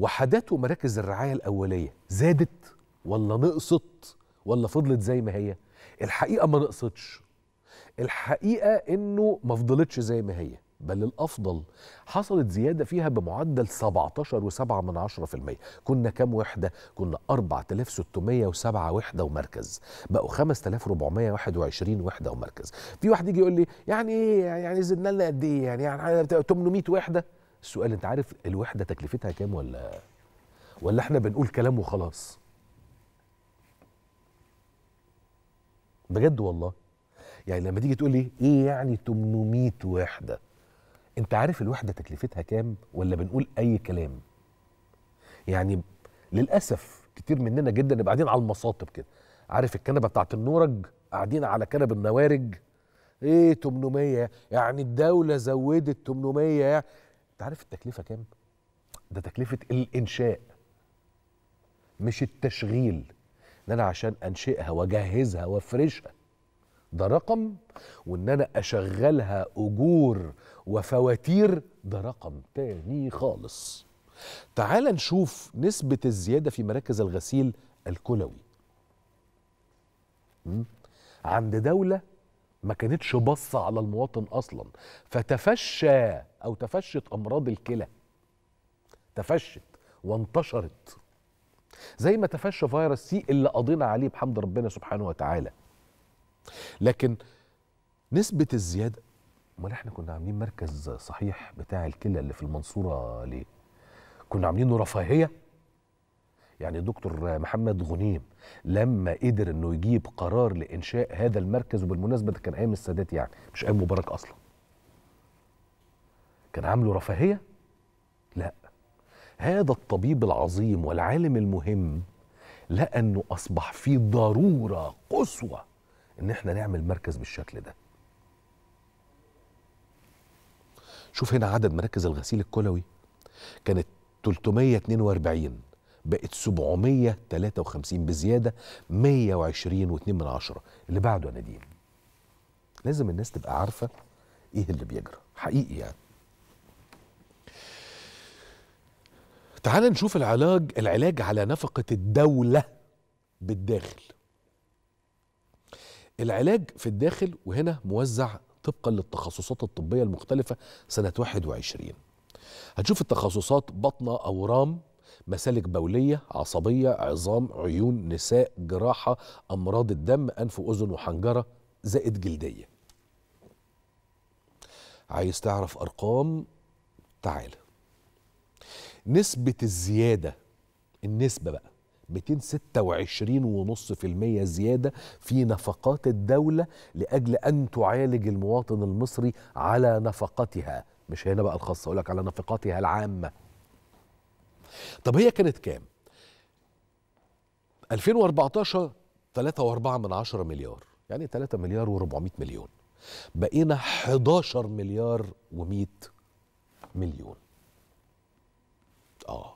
وحدات ومراكز الرعايه الاوليه زادت ولا نقصت ولا فضلت زي ما هي الحقيقه ما نقصتش الحقيقه انه ما فضلتش زي ما هي بل الافضل حصلت زياده فيها بمعدل 17.7 كنا كام وحده كنا 4607 وحده ومركز بقوا 5421 وحده ومركز في واحد يجي يقول لي يعني ايه يعني زدنا لنا قد ايه يعني يعني 800 وحده السؤال انت عارف الوحده تكلفتها كام ولا ولا احنا بنقول كلام وخلاص بجد والله يعني لما تيجي تقول لي ايه يعني 800 وحده انت عارف الوحده تكلفتها كام ولا بنقول اي كلام يعني للاسف كتير مننا جدا قاعدين على المصاطب كده عارف الكنبه بتاعت النورج قاعدين على كنب النوارج ايه 800 يعني الدوله زودت 800 انت عارف التكلفه كام ده تكلفه الانشاء مش التشغيل ان انا عشان انشئها واجهزها وافرشها ده رقم وان انا اشغلها اجور وفواتير ده رقم تاني خالص تعال نشوف نسبة الزيادة في مراكز الغسيل الكلوي عند دولة ما كانتش باصه على المواطن اصلا فتفشى او تفشت امراض الكلى تفشت وانتشرت زي ما تفشى فيروس سي اللي قضينا عليه بحمد ربنا سبحانه وتعالى لكن نسبه الزياده امال احنا كنا عاملين مركز صحيح بتاع الكلى اللي في المنصوره ليه كنا عاملينه رفاهيه يعني دكتور محمد غنيم لما قدر انه يجيب قرار لانشاء هذا المركز وبالمناسبه ده كان ايام السادات يعني مش ايام مبارك اصلا كان عامله رفاهيه لا هذا الطبيب العظيم والعالم المهم لقى انه اصبح في ضروره قصوى ان احنا نعمل مركز بالشكل ده شوف هنا عدد مراكز الغسيل الكلوي كانت 342 بقت 753 بزيادة 120 من عشرة اللي بعده يا نديم لازم الناس تبقى عارفة ايه اللي بيجرى حقيقي يعني تعال نشوف العلاج العلاج على نفقة الدولة بالداخل العلاج في الداخل وهنا موزع طبقا للتخصصات الطبية المختلفة سنة 21 هتشوف التخصصات بطنة أورام مسالك بوليه عصبيه عظام عيون نساء جراحه امراض الدم انف واذن وحنجره زائد جلديه عايز تعرف ارقام تعالى نسبه الزياده النسبه بقى 226.5% زيادة في نفقات الدولة لأجل أن تعالج المواطن المصري على نفقتها مش هنا بقى الخاصة أقولك على نفقاتها العامة طب هي كانت كام 2014 3.4 من 10 مليار يعني 3 مليار و400 مليون بقينا 11 مليار و100 مليون اه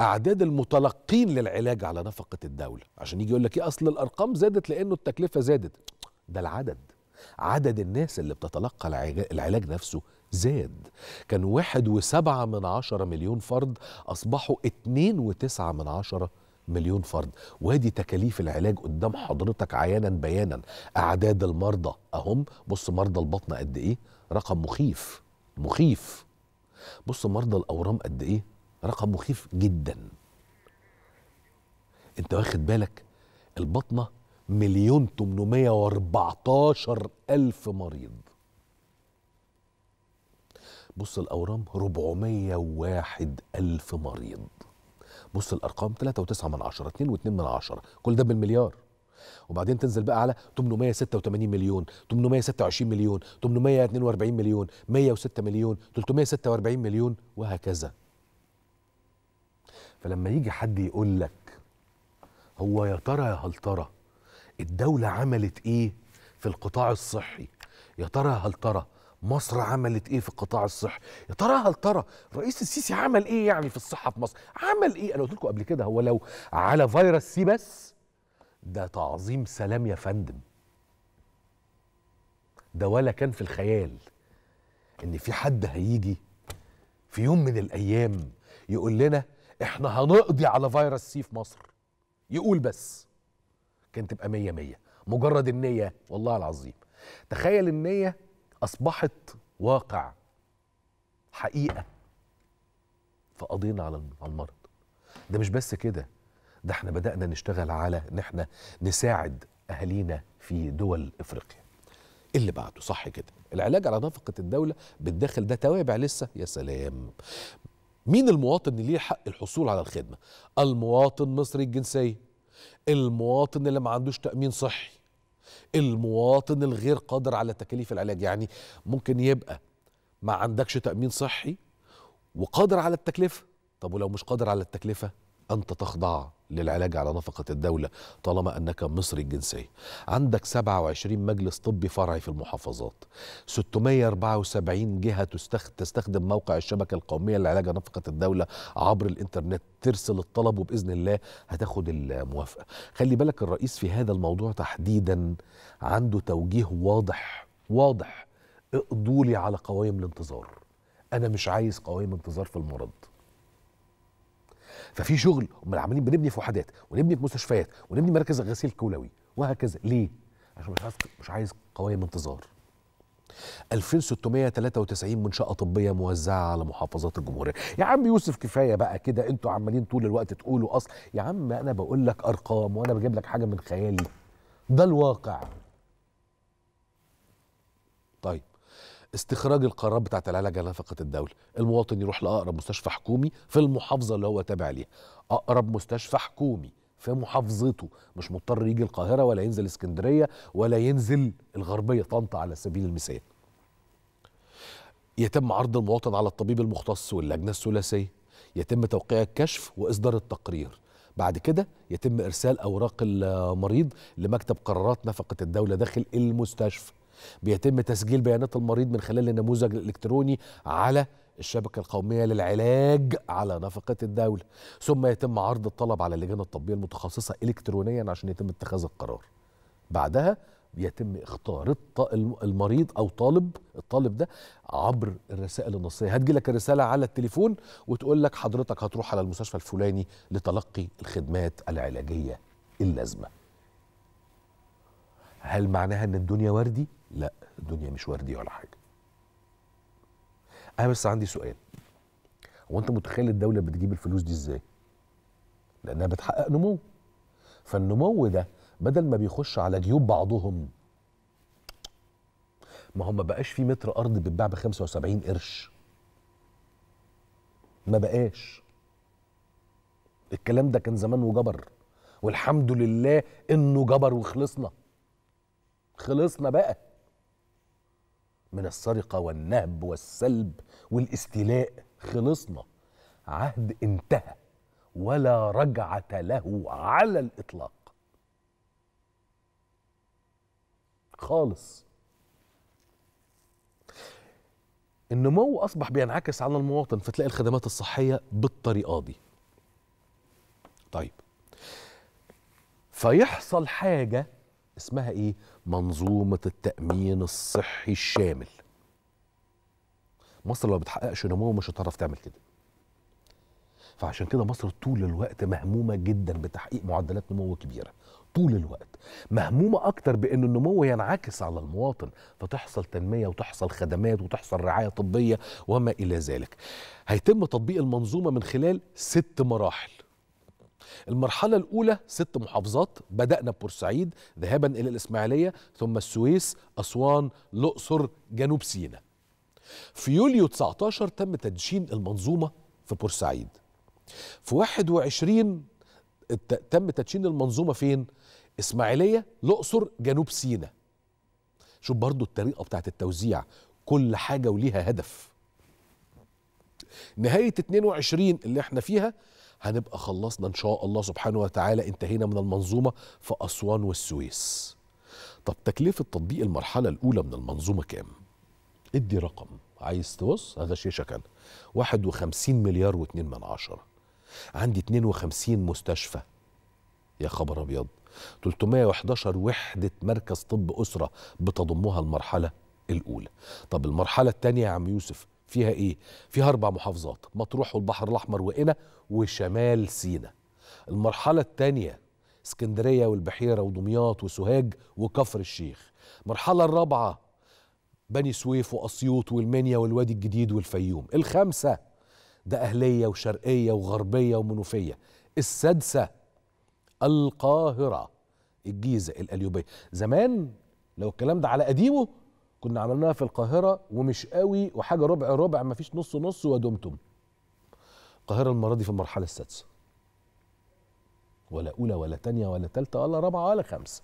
اعداد المتلقين للعلاج على نفقه الدوله عشان يجي يقول لك ايه اصل الارقام زادت لانه التكلفه زادت ده العدد عدد الناس اللي بتتلقى العلاج نفسه زاد كان واحد وسبعة من عشرة مليون فرد أصبحوا اتنين وتسعة من عشرة مليون فرد وادي تكاليف العلاج قدام حضرتك عيانا بيانا أعداد المرضى أهم بص مرضى البطن قد إيه رقم مخيف مخيف بص مرضى الأورام قد إيه رقم مخيف جدا انت واخد بالك البطنة مليون تمنمية واربعتاشر ألف مريض بص الأورام 401 ألف مريض بص الأرقام 3.9 من 10 2.2 من 10 كل ده بالمليار وبعدين تنزل بقى على 886 مليون 826 مليون 842 مليون 106 مليون 346 مليون وهكذا فلما يجي حد يقول لك هو يا ترى يا هل ترى الدولة عملت ايه في القطاع الصحي يا ترى هل ترى مصر عملت ايه في القطاع الصحي يا ترى هل ترى الرئيس السيسي عمل ايه يعني في الصحه في مصر عمل ايه انا قلت لكم قبل كده هو لو على فيروس سي بس ده تعظيم سلام يا فندم ده ولا كان في الخيال ان في حد هيجي في يوم من الايام يقول لنا احنا هنقضي على فيروس سي في مصر يقول بس كانت تبقى مية مية مجرد النية والله العظيم تخيل النية أصبحت واقع حقيقة فقضينا على المرض ده مش بس كده ده احنا بدأنا نشتغل على ان احنا نساعد أهالينا في دول إفريقيا إيه اللي بعده صح كده العلاج على نفقة الدولة بالداخل ده توابع لسه يا سلام مين المواطن اللي ليه حق الحصول على الخدمة المواطن مصري الجنسية المواطن اللي ما عندوش تأمين صحي المواطن الغير قادر على تكاليف العلاج يعني ممكن يبقى ما عندكش تامين صحي وقادر على التكلفه طب ولو مش قادر على التكلفه انت تخضع للعلاج على نفقة الدولة طالما أنك مصري الجنسية عندك 27 مجلس طبي فرعي في المحافظات 674 جهة تستخدم موقع الشبكة القومية للعلاج على نفقة الدولة عبر الإنترنت ترسل الطلب وبإذن الله هتاخد الموافقة خلي بالك الرئيس في هذا الموضوع تحديدا عنده توجيه واضح واضح اقضولي على قوائم الانتظار أنا مش عايز قوائم انتظار في المرض ففي شغل امال عمالين بنبني في وحدات ونبني في مستشفيات ونبني مراكز غسيل كلوي وهكذا ليه؟ عشان مش عايز مش عايز قوائم انتظار 2693 منشأة طبية موزعة على محافظات الجمهورية يا عم يوسف كفاية بقى كده انتوا عمالين طول الوقت تقولوا أصل يا عم أنا بقول لك أرقام وأنا بجيب لك حاجة من خيالي ده الواقع استخراج القرارات بتاعت العلاج على نفقه الدوله المواطن يروح لاقرب مستشفى حكومي في المحافظه اللي هو تابع ليها اقرب مستشفى حكومي في محافظته مش مضطر يجي القاهره ولا ينزل اسكندريه ولا ينزل الغربيه طنطا على سبيل المثال يتم عرض المواطن على الطبيب المختص واللجنه الثلاثيه يتم توقيع الكشف واصدار التقرير بعد كده يتم ارسال اوراق المريض لمكتب قرارات نفقه الدوله داخل المستشفى بيتم تسجيل بيانات المريض من خلال النموذج الإلكتروني على الشبكة القومية للعلاج على نفقة الدولة ثم يتم عرض الطلب على اللجان الطبية المتخصصة إلكترونيا عشان يتم اتخاذ القرار بعدها بيتم اختيار المريض او طالب الطالب ده عبر الرسائل النصيه هتجي لك الرساله على التليفون وتقول لك حضرتك هتروح على المستشفى الفلاني لتلقي الخدمات العلاجيه اللازمه هل معناها ان الدنيا وردي لا الدنيا مش وردي ولا حاجه انا بس عندي سؤال هو انت متخيل الدوله بتجيب الفلوس دي ازاي لانها بتحقق نمو فالنمو ده بدل ما بيخش على جيوب بعضهم ما هو ما بقاش في متر ارض بتباع ب 75 قرش ما بقاش الكلام ده كان زمان وجبر والحمد لله انه جبر وخلصنا خلصنا بقى من السرقة والنهب والسلب والاستيلاء خلصنا عهد انتهى ولا رجعة له على الإطلاق خالص النمو أصبح بينعكس على المواطن فتلاقي الخدمات الصحية بالطريقة دي طيب فيحصل حاجة اسمها ايه منظومه التامين الصحي الشامل مصر لو ما بتحققش نمو مش هتعرف تعمل كده فعشان كده مصر طول الوقت مهمومه جدا بتحقيق معدلات نمو كبيره طول الوقت مهمومه اكتر بان النمو ينعكس على المواطن فتحصل تنميه وتحصل خدمات وتحصل رعايه طبيه وما الى ذلك هيتم تطبيق المنظومه من خلال ست مراحل المرحلة الأولى ست محافظات بدأنا ببورسعيد ذهابا إلى الإسماعيلية ثم السويس أسوان الأقصر جنوب سيناء في يوليو 19 تم تدشين المنظومة في بورسعيد في 21 تم تدشين المنظومة فين؟ إسماعيلية الأقصر جنوب سيناء شوف برضو الطريقة بتاعت التوزيع كل حاجة وليها هدف نهاية 22 اللي احنا فيها هنبقى خلصنا إن شاء الله سبحانه وتعالى انتهينا من المنظومة في أسوان والسويس طب تكلفة تطبيق المرحلة الأولى من المنظومة كام؟ ادي رقم عايز تبص هذا شيشة كان 51 مليار و2 من عشرة عندي 52 مستشفى يا خبر أبيض 311 وحدة مركز طب أسرة بتضمها المرحلة الأولى طب المرحلة الثانية يا عم يوسف فيها ايه؟ فيها اربع محافظات مطروح والبحر الاحمر وقنا وشمال سينا. المرحله الثانيه اسكندريه والبحيره ودمياط وسوهاج وكفر الشيخ. المرحله الرابعه بني سويف واسيوط والمنيا والوادي الجديد والفيوم. الخامسه ده اهليه وشرقيه وغربيه ومنوفيه. السادسه القاهره الجيزه الاليوبيه. زمان لو الكلام ده على قديمه كنا عملناها في القاهرة ومش قوي وحاجة ربع ربع مفيش نص نص ودمتم القاهرة المرة دي في المرحلة السادسة ولا أولى ولا تانية ولا تالتة ولا رابعة ولا خمسة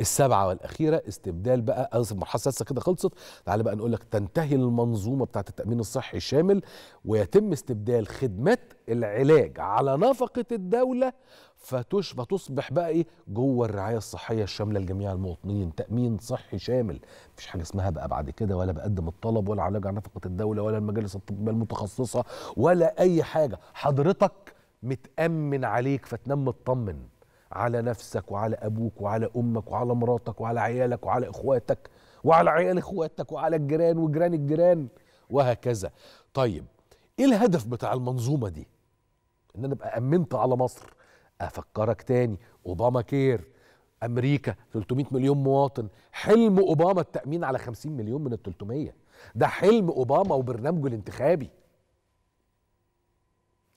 السبعه والاخيره استبدال بقى المرحله السادسه كده خلصت تعالى بقى نقول لك تنتهي المنظومه بتاعه التامين الصحي الشامل ويتم استبدال خدمات العلاج على نفقه الدوله فتش فتصبح بقى ايه جوه الرعايه الصحيه الشامله لجميع المواطنين تامين صحي شامل مفيش حاجه اسمها بقى بعد كده ولا بقدم الطلب ولا علاج على نفقه الدوله ولا المجالس الطبيه المتخصصه ولا اي حاجه حضرتك متامن عليك فتنام مطمن على نفسك وعلى ابوك وعلى امك وعلى مراتك وعلى عيالك وعلى اخواتك وعلى عيال اخواتك وعلى الجيران وجيران الجيران وهكذا طيب ايه الهدف بتاع المنظومه دي ان انا ابقى امنت على مصر افكرك تاني اوباما كير امريكا 300 مليون مواطن حلم اوباما التامين على 50 مليون من ال 300 ده حلم اوباما وبرنامجه الانتخابي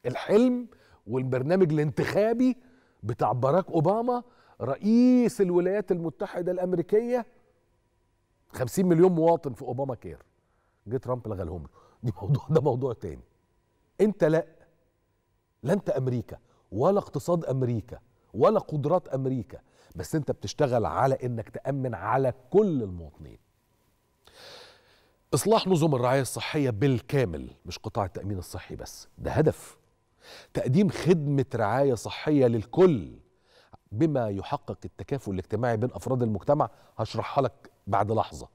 الحلم والبرنامج الانتخابي بتاع باراك اوباما رئيس الولايات المتحده الامريكيه 50 مليون مواطن في اوباما كير جه ترامب لغالهم له دي موضوع ده موضوع تاني انت لا لا انت امريكا ولا اقتصاد امريكا ولا قدرات امريكا بس انت بتشتغل على انك تامن على كل المواطنين اصلاح نظم الرعايه الصحيه بالكامل مش قطاع التامين الصحي بس ده هدف تقديم خدمة رعاية صحية للكل بما يحقق التكافل الاجتماعي بين أفراد المجتمع هشرحها لك بعد لحظة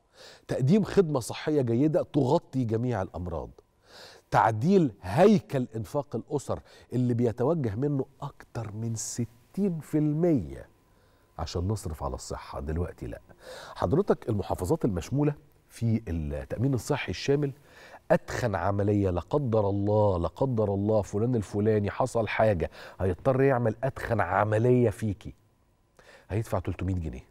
تقديم خدمة صحية جيدة تغطي جميع الأمراض تعديل هيكل إنفاق الأسر اللي بيتوجه منه أكتر من 60% عشان نصرف على الصحة دلوقتي لا حضرتك المحافظات المشمولة في التأمين الصحي الشامل اتخن عمليه لا قدر الله لا قدر الله فلان الفلاني حصل حاجه هيضطر يعمل اتخن عمليه فيكي هيدفع 300 جنيه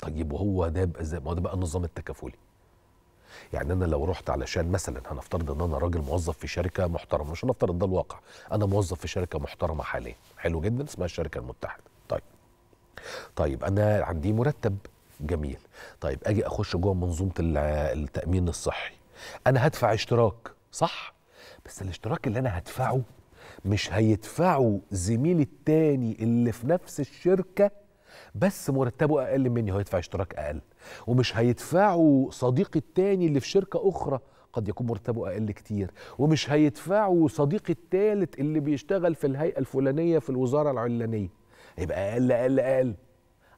طيب وهو ده بقى ما هو ده بقى النظام التكافلي يعني انا لو رحت علشان مثلا هنفترض ان انا راجل موظف في شركه محترمه مش هنفترض ده الواقع انا موظف في شركه محترمه حاليا حلو جدا اسمها الشركه المتحده طيب طيب انا عندي مرتب جميل طيب اجي اخش جوه منظومه التامين الصحي انا هدفع اشتراك صح بس الاشتراك اللي انا هدفعه مش هيدفعه زميلي التاني اللي في نفس الشركه بس مرتبه اقل مني هو يدفع اشتراك اقل ومش هيدفعه صديقي التاني اللي في شركه اخرى قد يكون مرتبه اقل كتير ومش هيدفعه صديقي التالت اللي بيشتغل في الهيئه الفلانيه في الوزاره العلانيه يبقى اقل اقل اقل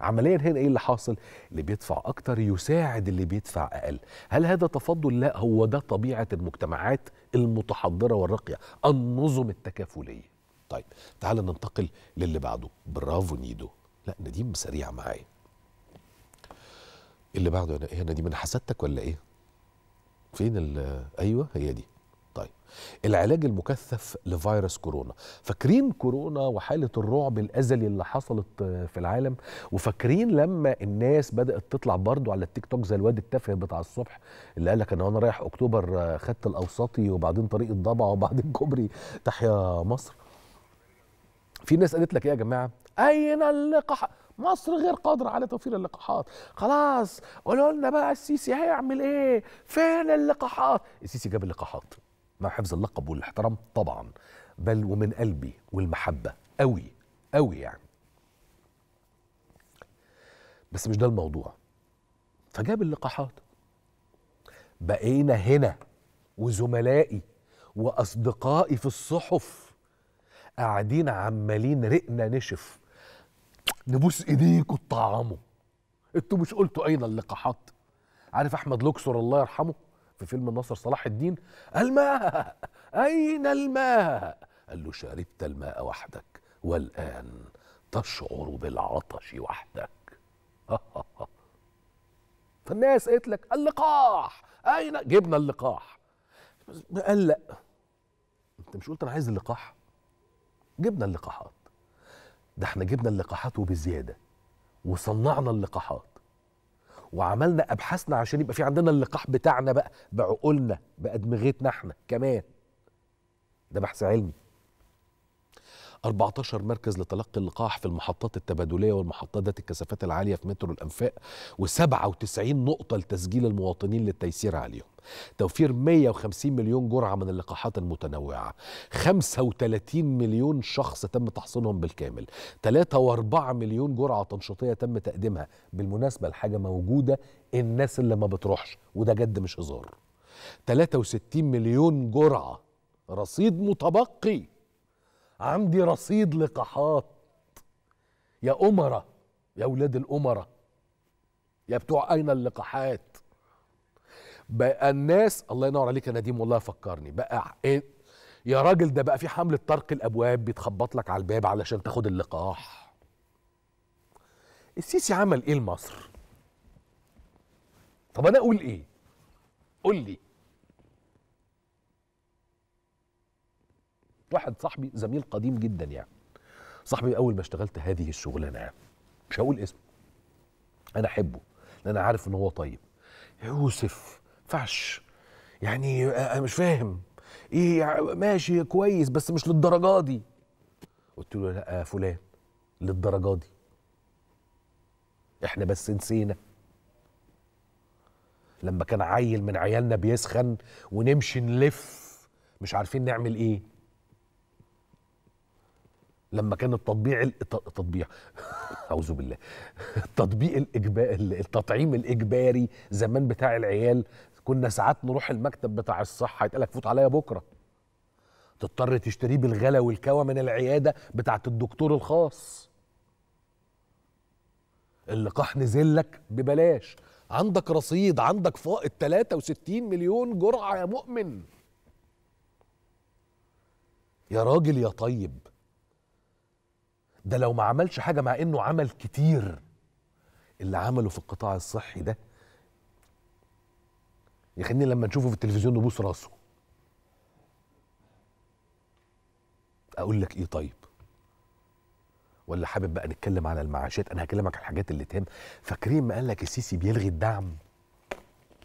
عمليا هنا ايه اللي حاصل اللي بيدفع اكتر يساعد اللي بيدفع اقل هل هذا تفضل لا هو ده طبيعه المجتمعات المتحضره والراقيه النظم التكافليه طيب تعال ننتقل للي بعده برافو نيدو لا نديم سريع معايا اللي بعده انا ايه نديم انا حسدتك ولا ايه فين ايوه هي دي طيب العلاج المكثف لفيروس كورونا فاكرين كورونا وحالة الرعب الأزلي اللي حصلت في العالم وفاكرين لما الناس بدأت تطلع برضو على التيك توك زي الواد التافه بتاع الصبح اللي قال لك أنا وأنا رايح أكتوبر آه، خدت الأوسطي وبعدين طريق الضبع وبعدين <laughs> كوبري تحيا مصر في ناس قالت لك ايه يا جماعه اين اللقاح مصر غير قادره على توفير اللقاحات خلاص قولوا لنا بقى السيسي هيعمل ايه فين اللقاحات السيسي جاب اللقاحات مع حفظ اللقب والاحترام طبعا بل ومن قلبي والمحبة قوي قوي يعني بس مش ده الموضوع فجاب اللقاحات بقينا هنا وزملائي واصدقائي في الصحف قاعدين عمالين رقنا نشف نبوس ايديكوا تطعموا انتوا مش قلتوا اين اللقاحات عارف احمد لوكسور الله يرحمه في فيلم النصر صلاح الدين الماء أين الماء قال له شربت الماء وحدك والآن تشعر بالعطش وحدك <laughs> فالناس قالت لك اللقاح أين جبنا اللقاح قال لا انت مش قلت انا عايز اللقاح جبنا اللقاحات ده احنا جبنا اللقاحات وبزياده وصنعنا اللقاحات وعملنا ابحاثنا عشان يبقى في عندنا اللقاح بتاعنا بقى بعقولنا بادمغتنا احنا كمان ده بحث علمي 14 مركز لتلقي اللقاح في المحطات التبادليه والمحطات ذات الكثافات العاليه في مترو الانفاق و97 نقطه لتسجيل المواطنين للتيسير عليهم توفير 150 مليون جرعه من اللقاحات المتنوعه 35 مليون شخص تم تحصينهم بالكامل 3.4 مليون جرعه تنشيطيه تم تقديمها بالمناسبه الحاجه موجوده الناس اللي ما بتروحش وده جد مش هزار 63 مليون جرعه رصيد متبقي عندي رصيد لقاحات يا أمرة يا أولاد الأمرة يا بتوع أين اللقاحات بقى الناس الله ينور عليك يا نديم والله فكرني بقى إيه يا راجل ده بقى في حملة طرق الأبواب بيتخبط لك على الباب علشان تاخد اللقاح السيسي عمل إيه لمصر؟ طب أنا أقول إيه؟ قول لي واحد صاحبي زميل قديم جدا يعني صاحبي اول ما اشتغلت هذه الشغلانه يعني مش هقول اسمه انا احبه لان انا عارف ان هو طيب يوسف فعش يعني انا آه، آه، مش فاهم ايه ماشي كويس بس مش للدرجه دي قلت له لا يا آه، فلان للدرجه دي احنا بس نسينا لما كان عيل من عيالنا بيسخن ونمشي نلف مش عارفين نعمل ايه لما كان التطبيع التطبيع <laughs> اعوذ بالله التطبيق الاجباري التطعيم الاجباري زمان بتاع العيال كنا ساعات نروح المكتب بتاع الصحه يتقال لك فوت عليا بكره تضطر تشتريه بالغلا والكوى من العياده بتاعه الدكتور الخاص اللقاح نزل لك ببلاش عندك رصيد عندك فائض 63 مليون جرعه يا مؤمن يا راجل يا طيب ده لو ما عملش حاجه مع انه عمل كتير اللي عمله في القطاع الصحي ده يخليني لما نشوفه في التلفزيون نبوس راسه اقول لك ايه طيب ولا حابب بقى نتكلم على المعاشات انا هكلمك على الحاجات اللي تهم فاكرين ما قال لك السيسي بيلغي الدعم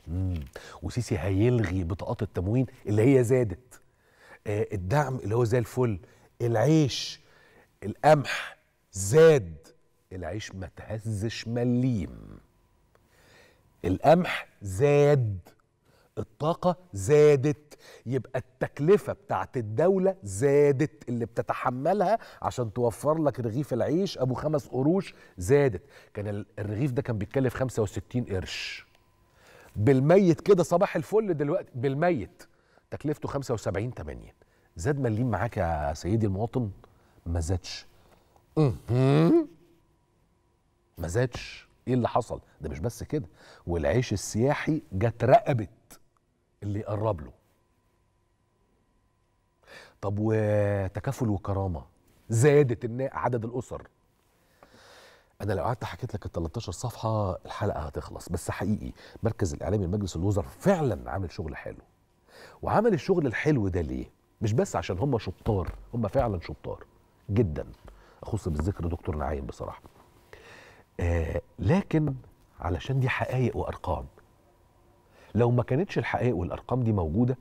مم. وسيسي هيلغي بطاقات التموين اللي هي زادت آه الدعم اللي هو زي الفل العيش القمح زاد العيش ما تهزش مليم القمح زاد الطاقة زادت يبقى التكلفة بتاعت الدولة زادت اللي بتتحملها عشان توفر لك رغيف العيش أبو خمس قروش زادت كان الرغيف ده كان بيتكلف 65 قرش بالميت كده صباح الفل دلوقتي بالميت تكلفته 75 80 زاد مليم معاك يا سيدي المواطن ما زادش ما زادش ايه اللي حصل ده مش بس كده والعيش السياحي جت رقبت اللي يقرب له طب وتكافل وكرامه زادت عدد الاسر انا لو قعدت حكيت لك ال 13 صفحه الحلقه هتخلص بس حقيقي مركز الاعلامي لمجلس الوزراء فعلا عامل شغل حلو وعمل الشغل الحلو ده ليه مش بس عشان هم شطار هم فعلا شطار جدا اخص بالذكر دكتور نعيم بصراحه آه لكن علشان دي حقائق وارقام لو ما كانتش الحقائق والارقام دي موجوده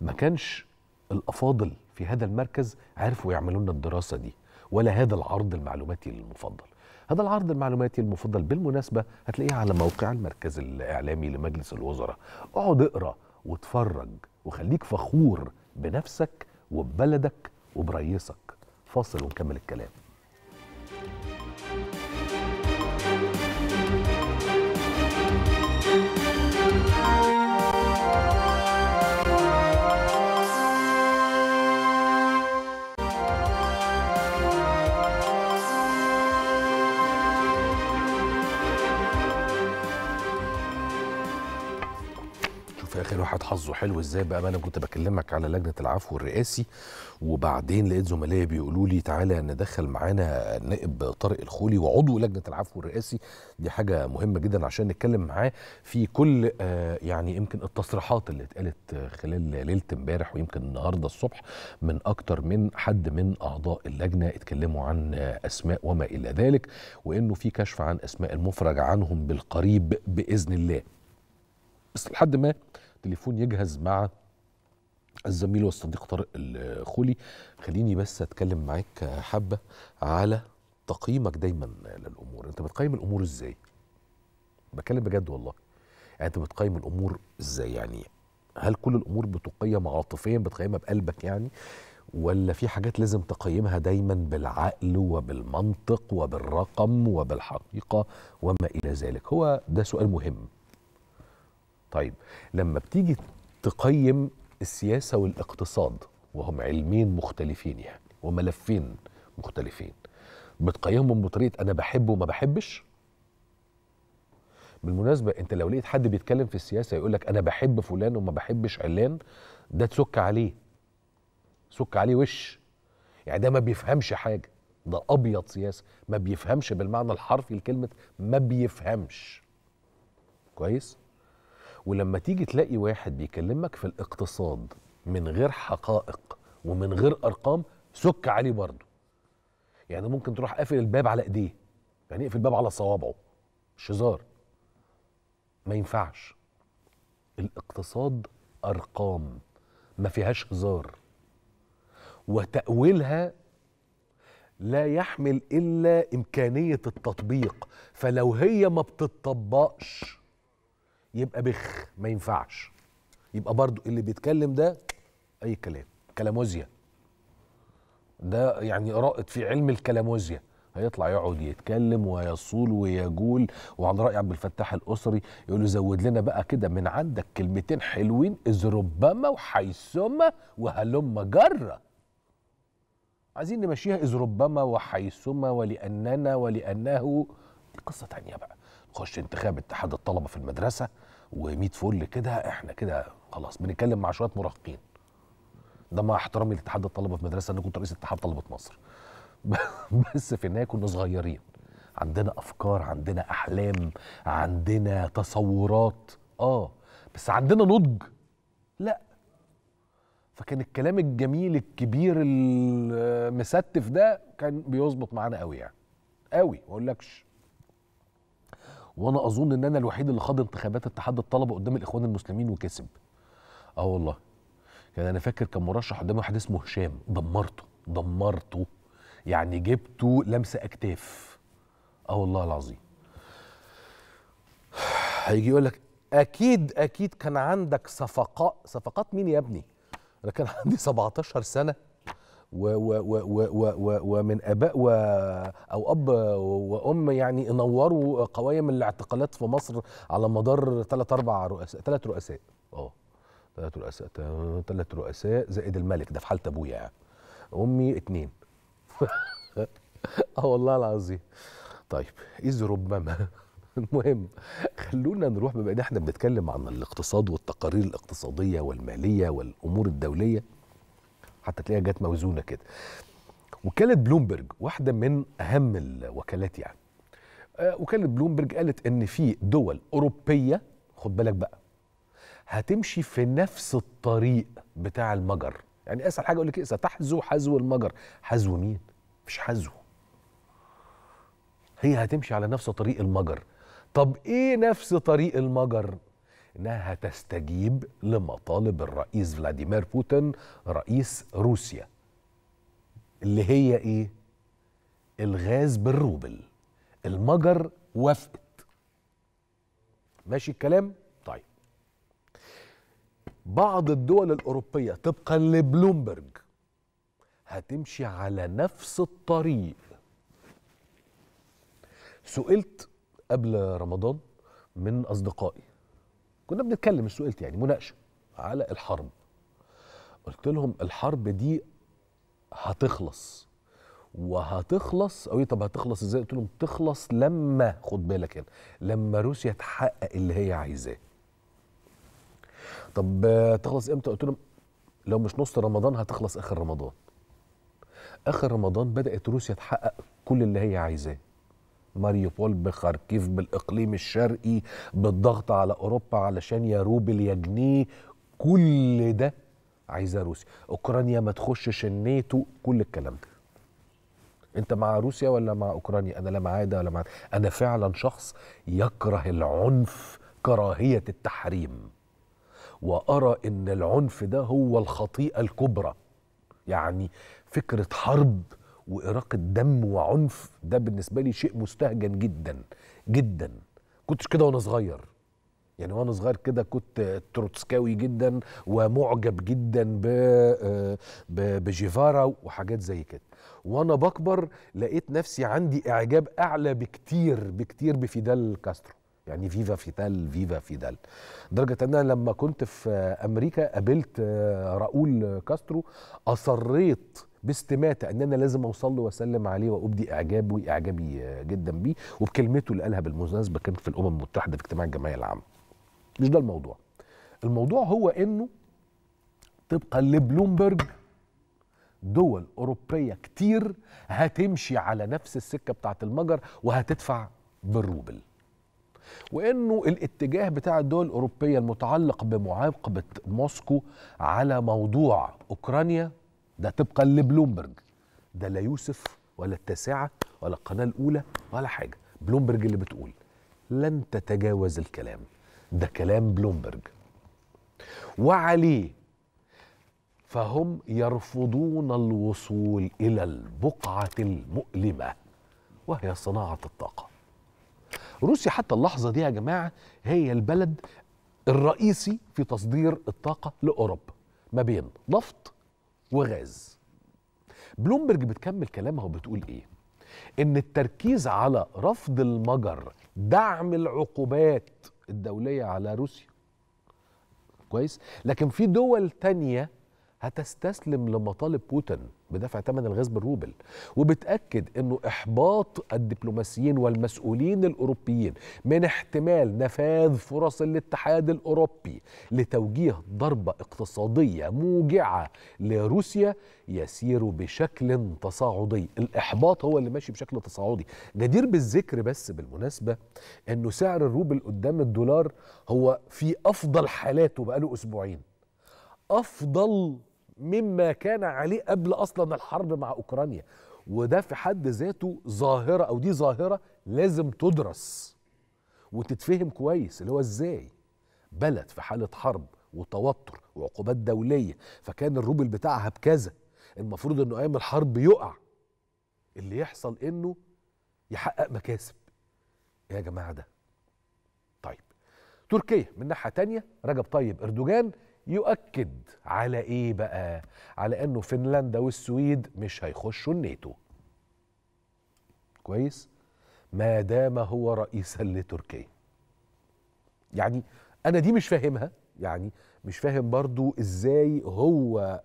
ما كانش الافاضل في هذا المركز عرفوا يعملوا لنا الدراسه دي ولا هذا العرض المعلوماتي المفضل هذا العرض المعلوماتي المفضل بالمناسبه هتلاقيه على موقع المركز الاعلامي لمجلس الوزراء اقعد اقرا واتفرج وخليك فخور بنفسك وببلدك وبريسك فاصل ونكمل الكلام حلو ازاي بقى ما انا كنت بكلمك على لجنه العفو الرئاسي وبعدين لقيت زملائي بيقولوا لي تعالى ندخل معانا النائب طارق الخولي وعضو لجنه العفو الرئاسي دي حاجه مهمه جدا عشان نتكلم معاه في كل آه، يعني يمكن التصريحات اللي اتقالت خلال ليله امبارح ويمكن النهارده الصبح من اكتر من حد من اعضاء اللجنه اتكلموا عن اسماء وما الى ذلك وانه في كشف عن اسماء المفرج عنهم بالقريب باذن الله بس لحد ما التليفون يجهز مع الزميل والصديق طارق الخولي خليني بس اتكلم معاك حبه على تقييمك دايما للامور انت بتقيم الامور ازاي بكلم بجد والله يعني انت بتقيم الامور ازاي يعني هل كل الامور بتقيم عاطفيا بتقيمها بقلبك يعني ولا في حاجات لازم تقيمها دايما بالعقل وبالمنطق وبالرقم وبالحقيقه وما الى ذلك هو ده سؤال مهم طيب لما بتيجي تقيم السياسة والاقتصاد وهم علمين مختلفين يعني وملفين مختلفين بتقيمهم بطريقة أنا بحبه وما بحبش بالمناسبة أنت لو لقيت حد بيتكلم في السياسة يقول لك أنا بحب فلان وما بحبش علان ده تسك عليه سك عليه وش يعني ده ما بيفهمش حاجة ده أبيض سياسة ما بيفهمش بالمعنى الحرفي لكلمة ما بيفهمش كويس؟ ولما تيجي تلاقي واحد بيكلمك في الاقتصاد من غير حقائق ومن غير ارقام سك عليه برضه يعني ممكن تروح قافل الباب على ايديه يعني اقفل الباب على صوابعه مش هزار ما ينفعش الاقتصاد ارقام ما فيهاش هزار وتاويلها لا يحمل الا امكانيه التطبيق فلو هي ما بتطبقش يبقى بخ ما ينفعش يبقى برضو اللي بيتكلم ده اي كلام كلاموزيا ده يعني رائد في علم الكلاموزيا هيطلع يقعد يتكلم ويصول ويجول وعن راي عبد الفتاح الاسري يقول له زود لنا بقى كده من عندك كلمتين حلوين اذ ربما وحيثما وهلم جره عايزين نمشيها اذ ربما وحيثما ولاننا ولانه دي قصه تانية بقى نخش انتخاب اتحاد الطلبه في المدرسه و100 فل كده احنا كده خلاص بنتكلم مع شويه مراهقين ده مع احترامي لاتحاد الطلبه في مدرسه انا كنت رئيس اتحاد طلبه مصر <laughs> بس في النهايه كنا صغيرين عندنا افكار عندنا احلام عندنا تصورات اه بس عندنا نضج لا فكان الكلام الجميل الكبير المستف ده كان بيظبط معانا قوي يعني قوي ما اقولكش وانا اظن ان انا الوحيد اللي خاض انتخابات اتحاد الطلبه قدام الاخوان المسلمين وكسب اه والله يعني انا فاكر كان مرشح قدام واحد اسمه هشام دمرته دمرته يعني جبته لمسه اكتاف اه والله العظيم هيجي يقول لك اكيد اكيد كان عندك صفقات صفقات مين يا ابني انا كان عندي 17 سنه ومن اباء او اب وام يعني نوروا قوائم الاعتقالات في مصر على مدار ثلاث اربع رؤساء ثلاث رؤساء اه ثلاث رؤساء ثلاث رؤساء زائد الملك ده في حاله ابويا يعني امي اثنين <laughs> اه والله العظيم طيب اذ ربما <laughs> المهم خلونا نروح بما ان احنا بنتكلم عن الاقتصاد والتقارير الاقتصاديه والماليه والامور الدوليه حتى تلاقيها جت موزونه كده وكاله بلومبرج واحده من اهم الوكالات يعني آه، وكاله بلومبرج قالت ان في دول اوروبيه خد بالك بقى هتمشي في نفس الطريق بتاع المجر يعني اسهل حاجه اقول لك ايه ستحذو حذو المجر حذو مين مش حذو هي هتمشي على نفس طريق المجر طب ايه نفس طريق المجر انها تستجيب لمطالب الرئيس فلاديمير بوتين رئيس روسيا اللي هي ايه الغاز بالروبل المجر وافقت ماشي الكلام طيب بعض الدول الاوروبيه طبقا لبلومبرج هتمشي على نفس الطريق سئلت قبل رمضان من اصدقائي كنا بنتكلم سئلت يعني مناقشه على الحرب قلت لهم الحرب دي هتخلص وهتخلص او طب هتخلص ازاي قلت لهم تخلص لما خد بالك هنا يعني، لما روسيا تحقق اللي هي عايزاه طب تخلص امتى قلت لهم لو مش نص رمضان هتخلص اخر رمضان اخر رمضان بدات روسيا تحقق كل اللي هي عايزاه ماريوبول بخاركيف بالاقليم الشرقي بالضغط على اوروبا علشان يا روبل يا جنيه كل ده عايزاه روسيا اوكرانيا ما تخشش الناتو كل الكلام ده انت مع روسيا ولا مع اوكرانيا انا لا مع ده ولا مع ده. انا فعلا شخص يكره العنف كراهيه التحريم وارى ان العنف ده هو الخطيئه الكبرى يعني فكره حرب وإراقة دم وعنف ده بالنسبة لي شيء مستهجن جدا جدا كنتش كده وأنا صغير يعني وانا صغير كده كنت تروتسكاوي جدا ومعجب جدا ب بجيفارا وحاجات زي كده وانا بكبر لقيت نفسي عندي اعجاب اعلى بكتير بكتير بفيدال كاسترو يعني فيفا فيتال فيفا فيدال لدرجة ان انا لما كنت في امريكا قابلت آه، راؤول كاسترو اصريت باستماته ان انا لازم اوصل له واسلم عليه وابدي اعجابي اعجابي جدا بيه وبكلمته اللي قالها بالمناسبه كانت في الامم المتحده في اجتماع الجمعيه العامه. مش ده الموضوع. الموضوع هو انه طبقا لبلومبرج دول اوروبيه كتير هتمشي على نفس السكه بتاعه المجر وهتدفع بالروبل. وانه الاتجاه بتاع الدول الاوروبيه المتعلق بمعاقبه موسكو على موضوع اوكرانيا ده طبقا لبلومبرج ده لا يوسف ولا التاسعة ولا القناة الأولى ولا حاجة بلومبرج اللي بتقول لن تتجاوز الكلام ده كلام بلومبرج وعليه فهم يرفضون الوصول إلى البقعة المؤلمة وهي صناعة الطاقة روسيا حتى اللحظة دي يا جماعة هي البلد الرئيسي في تصدير الطاقة لأوروبا ما بين نفط وغاز بلومبرج بتكمل كلامها وبتقول ايه ان التركيز على رفض المجر دعم العقوبات الدولية على روسيا كويس لكن في دول تانية هتستسلم لمطالب بوتين بدفع ثمن الغاز بالروبل وبتاكد انه احباط الدبلوماسيين والمسؤولين الاوروبيين من احتمال نفاذ فرص الاتحاد الاوروبي لتوجيه ضربه اقتصاديه موجعه لروسيا يسير بشكل تصاعدي الاحباط هو اللي ماشي بشكل تصاعدي جدير بالذكر بس بالمناسبه انه سعر الروبل قدام الدولار هو في افضل حالاته بقاله اسبوعين افضل مما كان عليه قبل اصلا الحرب مع اوكرانيا وده في حد ذاته ظاهره او دي ظاهره لازم تدرس وتتفهم كويس اللي هو ازاي بلد في حاله حرب وتوتر وعقوبات دوليه فكان الروبل بتاعها بكذا المفروض انه ايام الحرب يقع اللي يحصل انه يحقق مكاسب إيه يا جماعه ده طيب تركيا من ناحيه تانية رجب طيب اردوغان يؤكد على ايه بقى على انه فنلندا والسويد مش هيخشوا الناتو كويس ما دام هو رئيسا لتركيا يعني انا دي مش فاهمها يعني مش فاهم برضو ازاي هو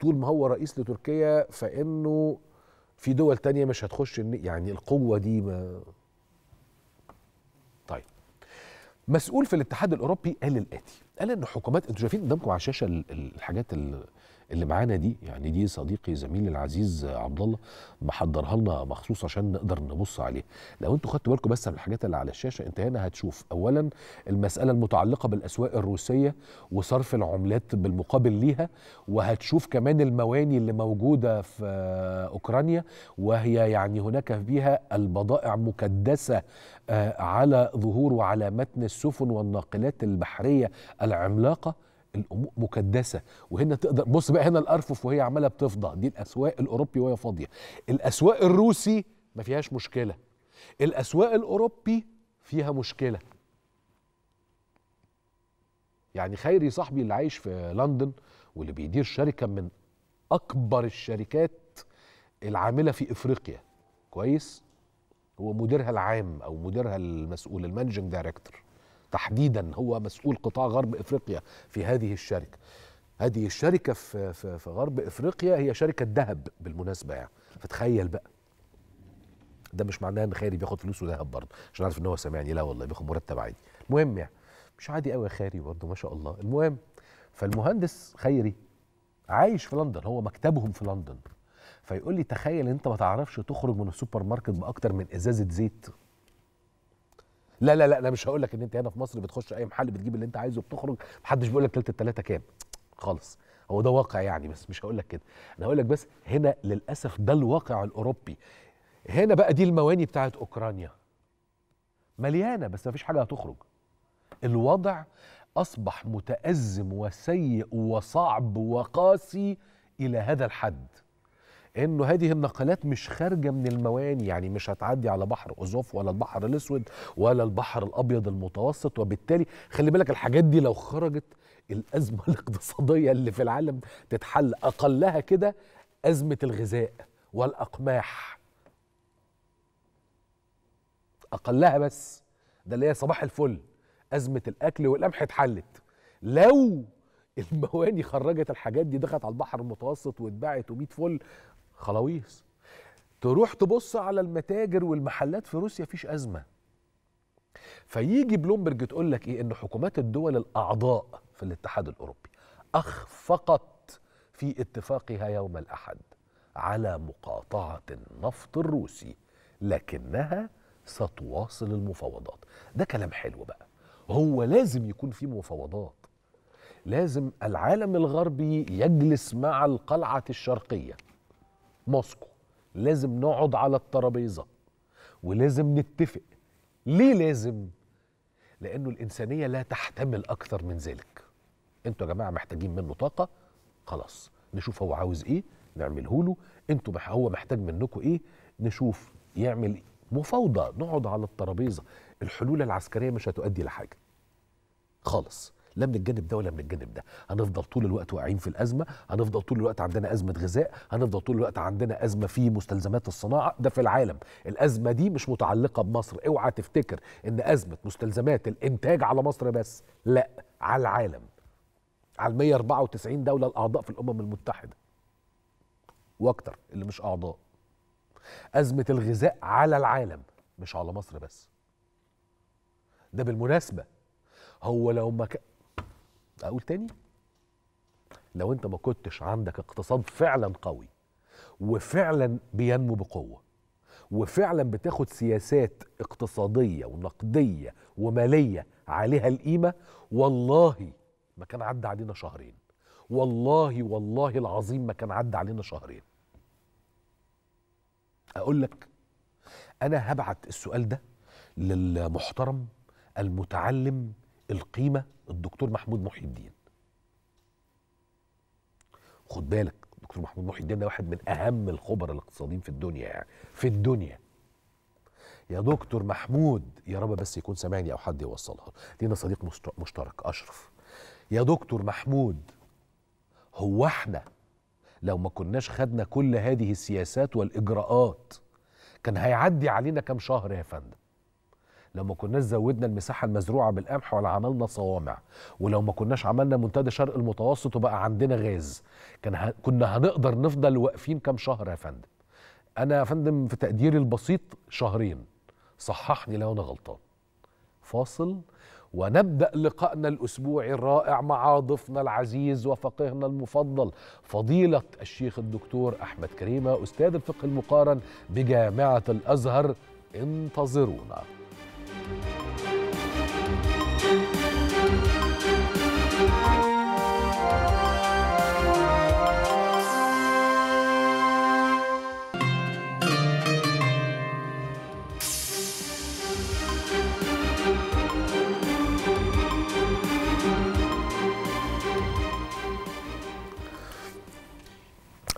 طول ما هو رئيس لتركيا فانه في دول تانية مش هتخش يعني القوة دي ما طيب مسؤول في الاتحاد الأوروبي قال الآتي قال ان حكومات انتوا شايفين قدامكم على الشاشه الحاجات اللي معانا دي يعني دي صديقي زميلي العزيز عبد الله محضرها لنا مخصوص عشان نقدر نبص عليها لو انتوا خدتوا بالكم بس من الحاجات اللي على الشاشه انت هنا هتشوف اولا المساله المتعلقه بالاسواق الروسيه وصرف العملات بالمقابل ليها وهتشوف كمان المواني اللي موجوده في اوكرانيا وهي يعني هناك بها البضائع مكدسه آه، على ظهور وعلى متن السفن والناقلات البحريه العملاقه الامور مكدسه وهنا تقدر بص بقى هنا الارفف وهي عماله بتفضى دي الاسواق الاوروبي وهي فاضيه الاسواق الروسي ما فيهاش مشكله الاسواق الاوروبي فيها مشكله يعني خيري صاحبي اللي عايش في لندن واللي بيدير شركه من اكبر الشركات العامله في افريقيا كويس هو مديرها العام او مديرها المسؤول المانجنج دايركتور تحديدا هو مسؤول قطاع غرب افريقيا في هذه الشركه هذه الشركه في في, في غرب افريقيا هي شركه ذهب بالمناسبه يعني فتخيل بقى ده مش معناه ان خيري بياخد فلوسه ذهب برضه عشان عارف ان هو سامعني لا والله بياخد مرتب عادي المهم يعني مش عادي قوي يا خيري برضه ما شاء الله المهم فالمهندس خيري عايش في لندن هو مكتبهم في لندن فيقول لي تخيل انت ما تعرفش تخرج من السوبر ماركت باكتر من ازازه زيت لا لا لا انا مش هقول لك ان انت هنا في مصر بتخش اي محل بتجيب اللي انت عايزه وبتخرج محدش بيقول لك ثالث الثلاثه كام خالص هو ده واقع يعني بس مش هقول لك كده انا هقول لك بس هنا للاسف ده الواقع الاوروبي هنا بقى دي المواني بتاعت اوكرانيا مليانه بس ما فيش حاجه هتخرج الوضع اصبح متازم وسيء وصعب وقاسي الى هذا الحد انه هذه النقلات مش خارجه من المواني يعني مش هتعدي على بحر اوزوف ولا البحر الاسود ولا البحر الابيض المتوسط وبالتالي خلي بالك الحاجات دي لو خرجت الازمه <laughs> الاقتصاديه اللي في العالم تتحل اقلها كده ازمه الغذاء والاقماح اقلها بس ده اللي هي صباح الفل ازمه الاكل والقمح اتحلت لو المواني خرجت الحاجات دي دخلت على البحر المتوسط واتباعت و100 فل خلاويص تروح تبص على المتاجر والمحلات في روسيا فيش أزمة فيجي بلومبرج تقول لك إيه إن حكومات الدول الأعضاء في الاتحاد الأوروبي أخفقت في اتفاقها يوم الأحد على مقاطعة النفط الروسي لكنها ستواصل المفاوضات ده كلام حلو بقى هو لازم يكون في مفاوضات لازم العالم الغربي يجلس مع القلعة الشرقية موسكو لازم نقعد على الترابيزه ولازم نتفق ليه لازم لانه الانسانيه لا تحتمل اكثر من ذلك انتوا يا جماعه محتاجين منه طاقه خلاص نشوف هو عاوز ايه نعمله له انتوا هو محتاج منكم ايه نشوف يعمل إيه؟ مفاوضه نقعد على الترابيزه الحلول العسكريه مش هتؤدي لحاجه خالص لا من الجانب ده ولا من الجانب ده هنفضل طول الوقت واقعين في الازمه هنفضل طول الوقت عندنا ازمه غذاء هنفضل طول الوقت عندنا ازمه في مستلزمات الصناعه ده في العالم الازمه دي مش متعلقه بمصر اوعى تفتكر ان ازمه مستلزمات الانتاج على مصر بس لا على العالم على 194 دوله الاعضاء في الامم المتحده واكتر اللي مش اعضاء ازمه الغذاء على العالم مش على مصر بس ده بالمناسبه هو لو ما ك... اقول تاني لو انت ما كنتش عندك اقتصاد فعلا قوي وفعلا بينمو بقوه وفعلا بتاخد سياسات اقتصاديه ونقديه وماليه عليها القيمه والله ما كان عدى علينا شهرين والله والله العظيم ما كان عدى علينا شهرين اقول لك انا هبعت السؤال ده للمحترم المتعلم القيمه الدكتور محمود محي الدين خد بالك دكتور محمود محي الدين ده واحد من اهم الخبراء الاقتصاديين في الدنيا يعني في الدنيا يا دكتور محمود يا رب بس يكون سامعني او حد يوصلها لينا صديق مشترك اشرف يا دكتور محمود هو احنا لو ما كناش خدنا كل هذه السياسات والاجراءات كان هيعدي علينا كام شهر يا فندم لو ما كناش زودنا المساحه المزروعه بالقمح ولا عملنا صوامع ولو ما كناش عملنا منتدى شرق المتوسط وبقى عندنا غاز كان ه... كنا هنقدر نفضل واقفين كام شهر يا فندم انا يا فندم في تقديري البسيط شهرين صححني لو انا غلطان فاصل ونبدا لقائنا الاسبوعي الرائع مع ضيفنا العزيز وفقيهنا المفضل فضيله الشيخ الدكتور احمد كريمه استاذ الفقه المقارن بجامعه الازهر انتظرونا Música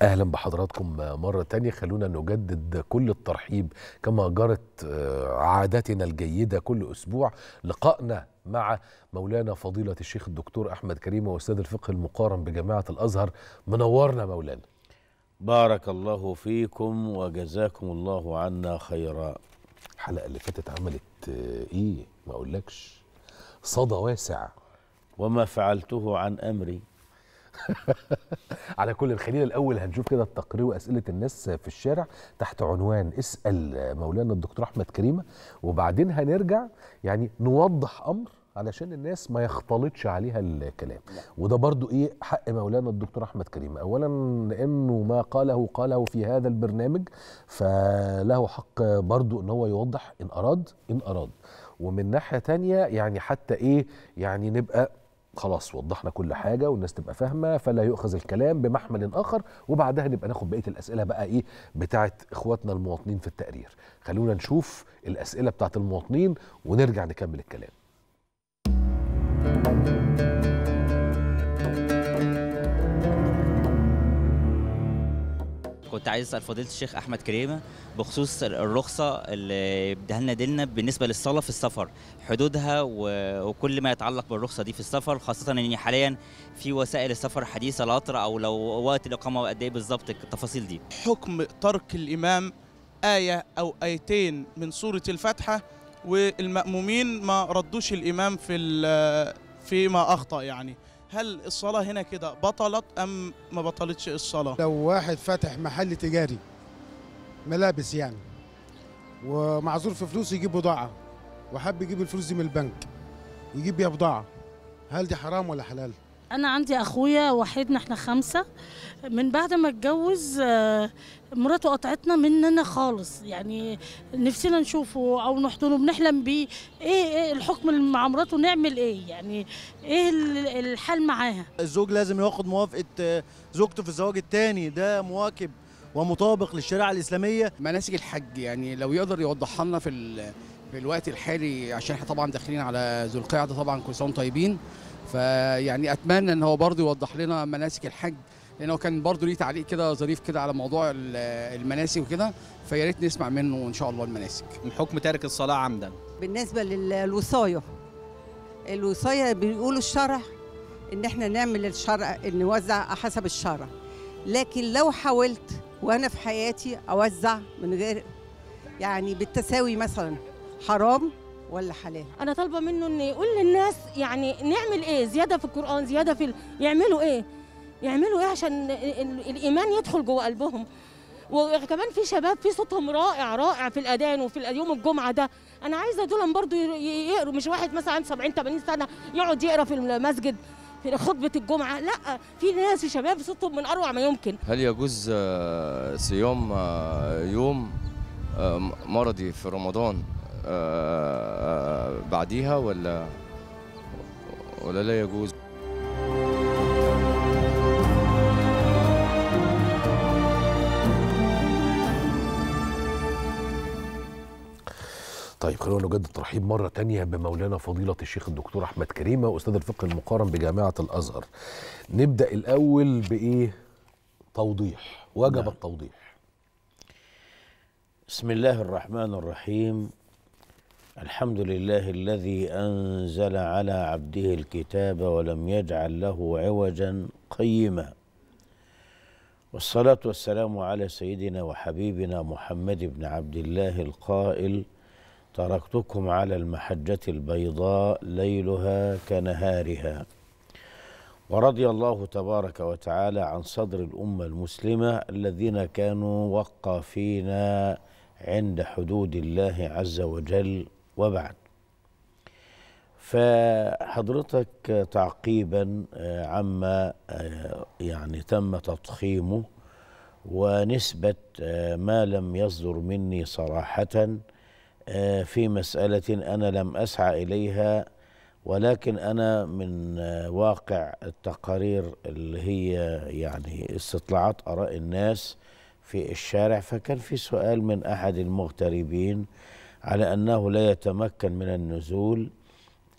اهلا بحضراتكم مره تانية خلونا نجدد كل الترحيب كما جرت آه، عادتنا الجيده كل اسبوع لقائنا مع مولانا فضيله الشيخ الدكتور احمد كريم واستاذ الفقه المقارن بجامعه الازهر منورنا مولانا بارك الله فيكم وجزاكم الله عنا خيرا الحلقه اللي فاتت عملت آه، ايه ما اقولكش صدى واسع وما فعلته عن امري <laughs> على كل الخليل الاول هنشوف كده التقرير واسئله الناس في الشارع تحت عنوان اسال مولانا الدكتور احمد كريمه وبعدين هنرجع يعني نوضح امر علشان الناس ما يختلطش عليها الكلام وده برضو ايه حق مولانا الدكتور احمد كريم اولا لانه ما قاله قاله في هذا البرنامج فله حق برضو ان هو يوضح ان اراد ان اراد ومن ناحيه تانية يعني حتى ايه يعني نبقى خلاص وضحنا كل حاجه والناس تبقى فاهمه فلا يؤخذ الكلام بمحمل اخر وبعدها نبقى ناخد بقيه الاسئله بقى ايه بتاعه اخواتنا المواطنين في التقرير خلونا نشوف الاسئله بتاعه المواطنين ونرجع نكمل الكلام كنت عايز اسال فضيله الشيخ احمد كريمه بخصوص الرخصه اللي اداها لنا بالنسبه للصلاه في السفر حدودها وكل ما يتعلق بالرخصه دي في السفر خاصه ان حاليا في وسائل السفر حديثه القطر او لو وقت الاقامه قد ايه بالظبط التفاصيل دي حكم ترك الامام ايه او ايتين من سوره الفاتحه والمامومين ما ردوش الامام في فيما اخطا يعني هل الصلاة هنا كده بطلت أم ما بطلتش الصلاة؟ لو واحد فاتح محل تجاري ملابس يعني ومعذور في فلوس يجيب بضاعة وحب يجيب الفلوس دي من البنك يجيب بيها بضاعة هل دي حرام ولا حلال؟ انا عندي اخويا وحيد احنا خمسه من بعد ما اتجوز آه، مراته قطعتنا مننا خالص يعني نفسنا نشوفه او نحضنه بنحلم بيه ايه, إيه الحكم مع مراته نعمل ايه يعني ايه الحال معاها الزوج لازم ياخد موافقه آه، زوجته في الزواج الثاني ده مواكب ومطابق للشريعه الاسلاميه مناسك الحج يعني لو يقدر يوضحها لنا في في الوقت الحالي عشان احنا طبعا داخلين على ذو القعده طبعا كل سنه طيبين فيعني اتمنى ان هو برضه يوضح لنا مناسك الحج لانه كان برضه ليه تعليق كده ظريف كده على موضوع المناسك وكده فيا ريت نسمع منه ان شاء الله المناسك. حكم تارك الصلاه عمدا. بالنسبه للوصايه الوصايه بيقولوا الشرع ان احنا نعمل الشرع نوزع حسب الشرع لكن لو حاولت وانا في حياتي اوزع من غير يعني بالتساوي مثلا حرام ولا حلال انا طالبه منه ان يقول للناس يعني نعمل ايه زياده في القران زياده في ال... يعملوا ايه يعملوا ايه عشان الايمان يدخل جوه قلبهم وكمان في شباب في صوتهم رائع رائع في الاذان وفي يوم الجمعه ده انا عايزه دول برضو يقروا مش واحد مثلا عنده 70 80 سنه يقعد يقرا في المسجد في خطبه الجمعه لا في ناس شباب صوتهم من اروع ما يمكن هل يجوز آه، صيام آه، يوم آه، مرضي في رمضان بعديها ولا ولا لا يجوز طيب خلونا نجدد الترحيب مرة تانية بمولانا فضيلة الشيخ الدكتور أحمد كريمة أستاذ الفقه المقارن بجامعة الأزهر نبدأ الأول بإيه؟ توضيح وجب نعم. التوضيح بسم الله الرحمن الرحيم الحمد لله الذي انزل على عبده الكتاب ولم يجعل له عوجا قيما والصلاه والسلام على سيدنا وحبيبنا محمد بن عبد الله القائل تركتكم على المحجه البيضاء ليلها كنهارها ورضي الله تبارك وتعالى عن صدر الامه المسلمه الذين كانوا وقافين عند حدود الله عز وجل وبعد فحضرتك تعقيبا آه، عما آه، يعني تم تضخيمه ونسبة آه، ما لم يصدر مني صراحة في مسألة أنا لم أسعى إليها ولكن أنا من واقع التقارير اللي هي يعني استطلاعات آراء الناس في الشارع فكان في سؤال من أحد المغتربين على أنه لا يتمكن من النزول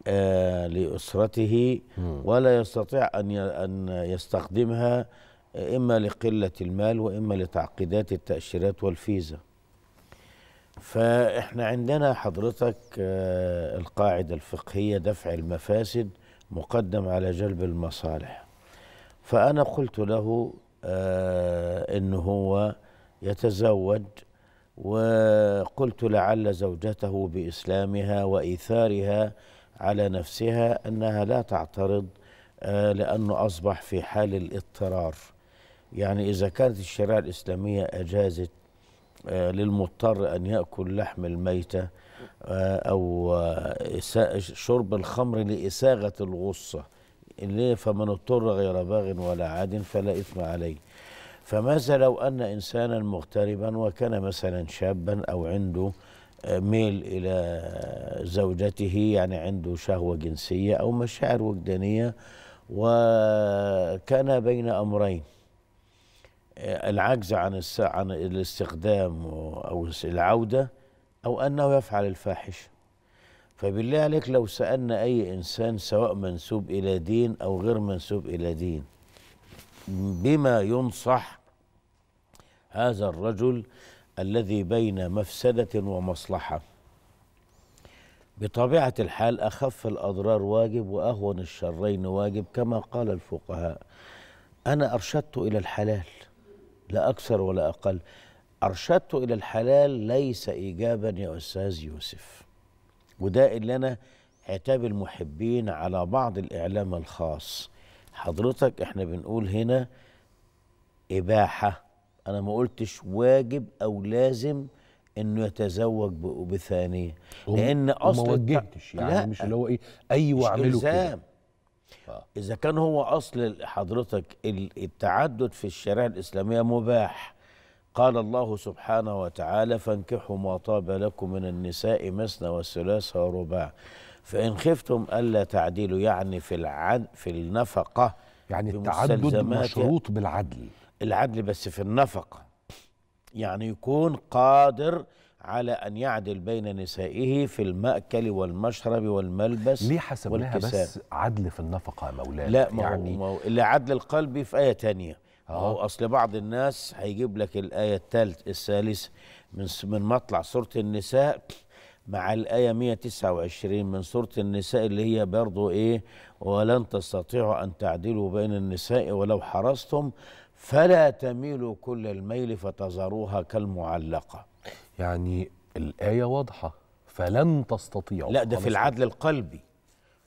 آه، لأسرته ولا يستطيع أن أن يستخدمها آه، إما لقلة المال وإما لتعقيدات التأشيرات والفيزا فإحنا عندنا حضرتك آه، القاعدة الفقهية دفع المفاسد مقدم على جلب المصالح فأنا قلت له انه هو يتزوج وقلت لعل زوجته بإسلامها وإيثارها على نفسها أنها لا تعترض آه، لأنه أصبح في حال الاضطرار يعني إذا كانت الشريعة الإسلامية أجازت آه، للمضطر أن يأكل لحم الميتة آه، أو شرب الخمر لإساغة الغصة فمن اضطر غير باغ ولا عاد فلا إثم عليه فماذا لو أن إنسانا مغتربا وكان مثلا شابا أو عنده آه، ميل إلى زوجته يعني عنده شهوة جنسية أو مشاعر وجدانية وكان بين أمرين آه، العجز عن عن الاستخدام أو العودة أو أنه يفعل الفاحشة فبالله عليك لو سألنا أي إنسان سواء منسوب إلى دين أو غير منسوب إلى دين بما ينصح هذا الرجل الذي بين مفسده ومصلحه بطبيعه الحال اخف الاضرار واجب واهون الشرين واجب كما قال الفقهاء انا ارشدت الى الحلال لا اكثر ولا اقل ارشدت الى الحلال ليس ايجابا يا استاذ يوسف وده اللي انا عتاب المحبين على بعض الاعلام الخاص حضرتك احنا بنقول هنا إباحة أنا ما قلتش واجب أو لازم انه يتزوج بثانيه لان اصلا ما وجهتش يعني لا مش اللي هو ايه ايوه اعمله كده آه. اذا كان هو اصل حضرتك التعدد في الشريعه الاسلاميه مباح قال الله سبحانه وتعالى فانكحوا ما طاب لكم من النساء مثنى والثلاث ورباع فإن خفتم ألا تعدلوا يعني في العد في النفقة يعني التعدد مشروط بالعدل العدل بس في النفقة يعني يكون قادر على أن يعدل بين نسائه في المأكل والمشرب والملبس ليه لها بس عدل في النفقة يا مولانا لا ما يعني ما هو اللي عدل القلبي في آية تانية هو أه. أصل بعض الناس هيجيب لك الآية الثالث الثالث من من مطلع سورة النساء مع الآية 129 من سورة النساء اللي هي برضو إيه ولن تستطيعوا أن تعدلوا بين النساء ولو حرصتم فلا تميلوا كل الميل فتذروها كالمعلقة يعني الآية واضحة فلن تستطيعوا لا ده في العدل القلبي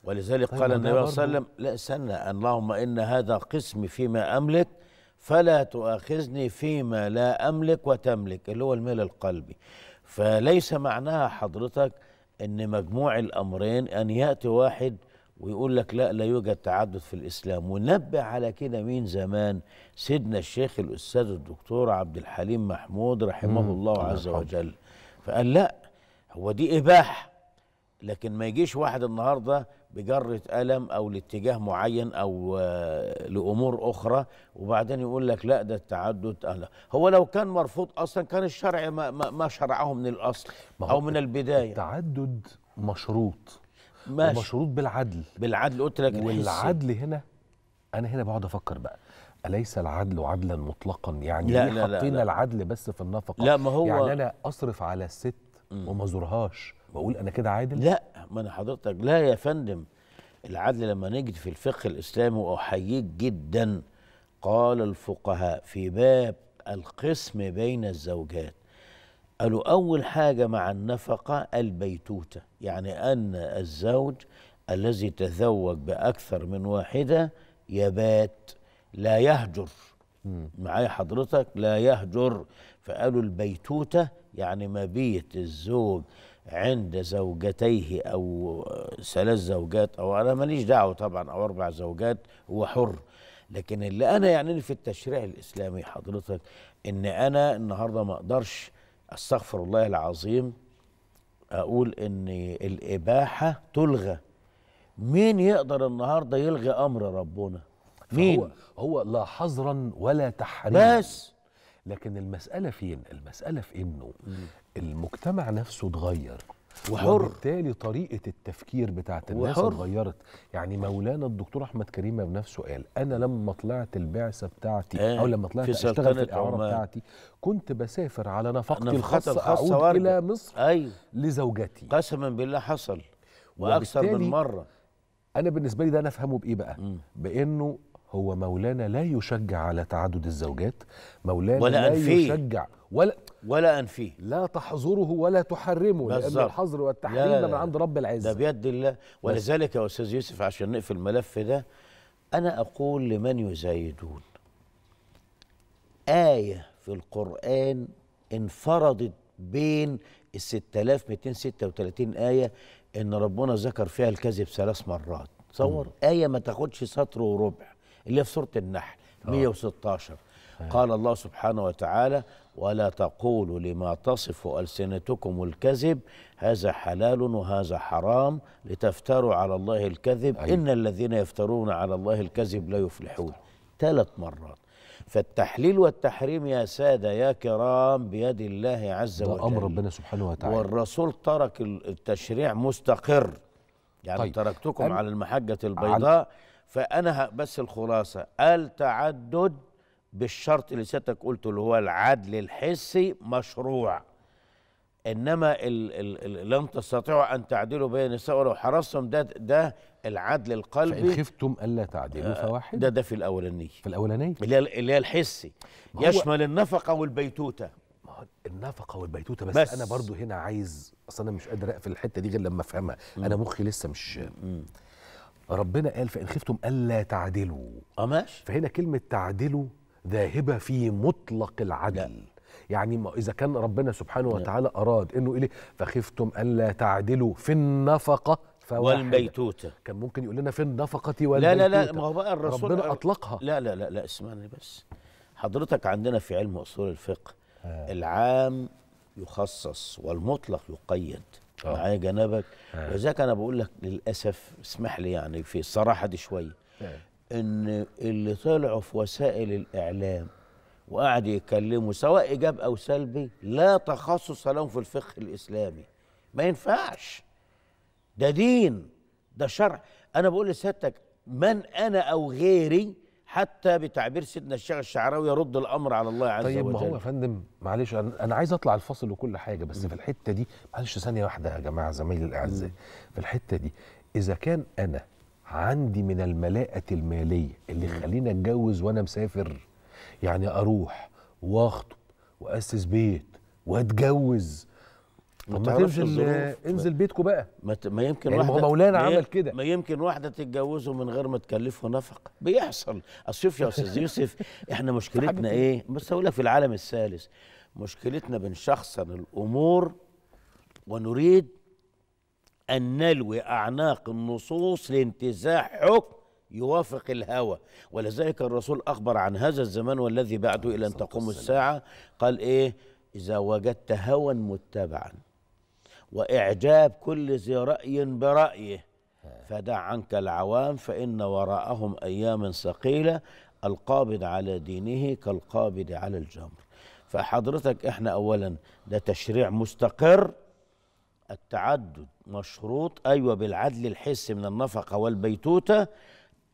ولذلك طيب قال النبي صلى الله عليه وسلم لا سنة اللهم إن هذا قسمي فيما أملك فلا تؤاخذني فيما لا أملك وتملك اللي هو الميل القلبي فليس معناها حضرتك ان مجموع الامرين ان ياتي واحد ويقول لك لا لا يوجد تعدد في الاسلام ونبه على كده مين زمان سيدنا الشيخ الاستاذ الدكتور عبد الحليم محمود رحمه مم. الله عز وجل فقال لا هو دي اباحه لكن ما يجيش واحد النهارده بجرة ألم أو لاتجاه معين أو آه، لأمور أخرى وبعدين يقول لك لا ده التعدد أهلا هو لو كان مرفوض أصلا كان الشرع ما, ما شرعه من الأصل أو من البداية التعدد مشروط ماشي مشروط بالعدل بالعدل قلت لك والعدل هنا أنا هنا بقعد أفكر بقى أليس العدل عدلا مطلقا يعني لا ليه لا حطينا لا لا العدل بس في النفقة لا ما هو يعني أنا أصرف على الست وما زورهاش بقول انا كده عادل لا ما انا حضرتك لا يا فندم العدل لما نجد في الفقه الاسلامي واحييك جدا قال الفقهاء في باب القسم بين الزوجات قالوا اول حاجه مع النفقه البيتوته يعني ان الزوج الذي تزوج باكثر من واحده يبات لا يهجر معايا حضرتك لا يهجر فقالوا البيتوته يعني مبيت الزوج عند زوجتيه أو ثلاث زوجات أو أنا ماليش دعوة طبعا أو أربع زوجات هو حر لكن اللي أنا يعنيني في التشريع الإسلامي حضرتك إن أنا النهاردة ما أقدرش أستغفر الله العظيم أقول إن الإباحة تلغى مين يقدر النهارده يلغي امر ربنا مين هو, هو لا حظرا ولا تحريما بس لكن المساله فين المساله في انه المجتمع نفسه اتغير وحر وبالتالي طريقه التفكير بتاعت الناس اتغيرت يعني مولانا الدكتور احمد كريم بنفسه قال انا لما طلعت البعثه بتاعتي آه او لما طلعت في اشتغل في الاعاره بتاعتي كنت بسافر على نفقتي الخاصه, الخاصة اعود الى مصر أي. لزوجتي قسما بالله حصل واكثر من مره انا بالنسبه لي ده انا افهمه بايه بقى م. بانه هو مولانا لا يشجع على تعدد الزوجات مولانا ولا لا أنفيه. يشجع ولا ولا أنفيه لا تحظره ولا تحرمه بالزبط. لأن الحظر والتحريم ده من عند رب العزة ده بيد الله ولذلك يا أستاذ يوسف عشان نقفل الملف ده أنا أقول لمن يزايدون آية في القرآن انفرضت بين ال 6236 آية إن ربنا ذكر فيها الكذب ثلاث مرات تصور آية ما تاخدش سطر وربع اللي هي في سورة النحل 116 آه. قال الله سبحانه وتعالى ولا تقولوا لما تصف ألسنتكم الكذب هذا حلال وهذا حرام لتفتروا على الله الكذب أيوة. إن الذين يفترون على الله الكذب لا يفلحون ثلاث مرات فالتحليل والتحريم يا سادة يا كرام بيد الله عز وجل ده أمر ربنا سبحانه وتعالى والرسول ترك التشريع مستقر يعني طيب. تركتكم على المحجة البيضاء فأنا بس الخلاصة التعدد بالشرط اللي سيادتك قلته اللي هو العدل الحسي مشروع انما ال ال لن تستطيعوا ان تعدلوا بين النساء ولو حرصتم ده ده العدل القلبي فان خفتم الا تعدلوا آه، فواحد ده ده في الاولانيه في الاولانيه اللي هي اللي هي الحسي يشمل النفقه والبيتوته ما النفقه والبيتوته بس, بس انا برضو هنا عايز اصل انا مش قادر اقفل الحته دي غير لما افهمها انا مخي لسه مش ربنا قال فان خفتم الا تعدلوا اه ماشي فهنا كلمه تعدلوا ذاهبه في مطلق العدل لا. يعني اذا كان ربنا سبحانه وتعالى اراد انه اليه فخفتم الا تعدلوا في النفقه والبيتوتة كان ممكن يقول لنا في النفقة والبيتوتة لا لا لا ما هو بقى الرسول ربنا أطلقها لا لا لا لا اسمعني بس حضرتك عندنا في علم أصول الفقه آه. العام يخصص والمطلق يقيد آه. معايا جنبك آه. وذاك أنا بقول لك للأسف اسمح لي يعني في الصراحة دي شوية آه. ان اللي طلعوا في وسائل الاعلام وقعدوا يتكلموا سواء ايجاب او سلبي لا تخصص لهم في الفقه الاسلامي ما ينفعش ده دين ده شرع انا بقول لسيادتك من انا او غيري حتى بتعبير سيدنا الشيخ الشعراوي يرد الامر على الله عز وجل طيب ما هو يا فندم معلش انا عايز اطلع الفصل وكل حاجه بس م. في الحته دي معلش ثانيه واحده يا جماعه زمايلي الاعزاء في الحته دي اذا كان انا عندي من الملاءة المالية اللي خلينا اتجوز وانا مسافر يعني اروح واخطب واسس بيت واتجوز ما ما تنزل انزل بيتكم بقى ما, ت... ما يمكن يعني واحده مولانا ما عمل كده ما يمكن واحده تتجوزه من غير ما تكلفه نفقه بيحصل اصل شوف يا استاذ يوسف <laughs> احنا مشكلتنا ايه بس اقول لك في العالم الثالث مشكلتنا بنشخصن الامور ونريد أن نلوي أعناق النصوص لانتزاع حكم يوافق الهوى ولذلك الرسول أخبر عن هذا الزمان والذي بعده إلى أن تقوم الساعة قال إيه إذا وجدت هوى متبعا وإعجاب كل ذي رأي برأيه فدع عنك العوام فإن وراءهم أياما ثقيلة القابض على دينه كالقابض على الجمر فحضرتك احنا اولا ده تشريع مستقر التعدد مشروط أيوة بالعدل الحسي من النفقة والبيتوتة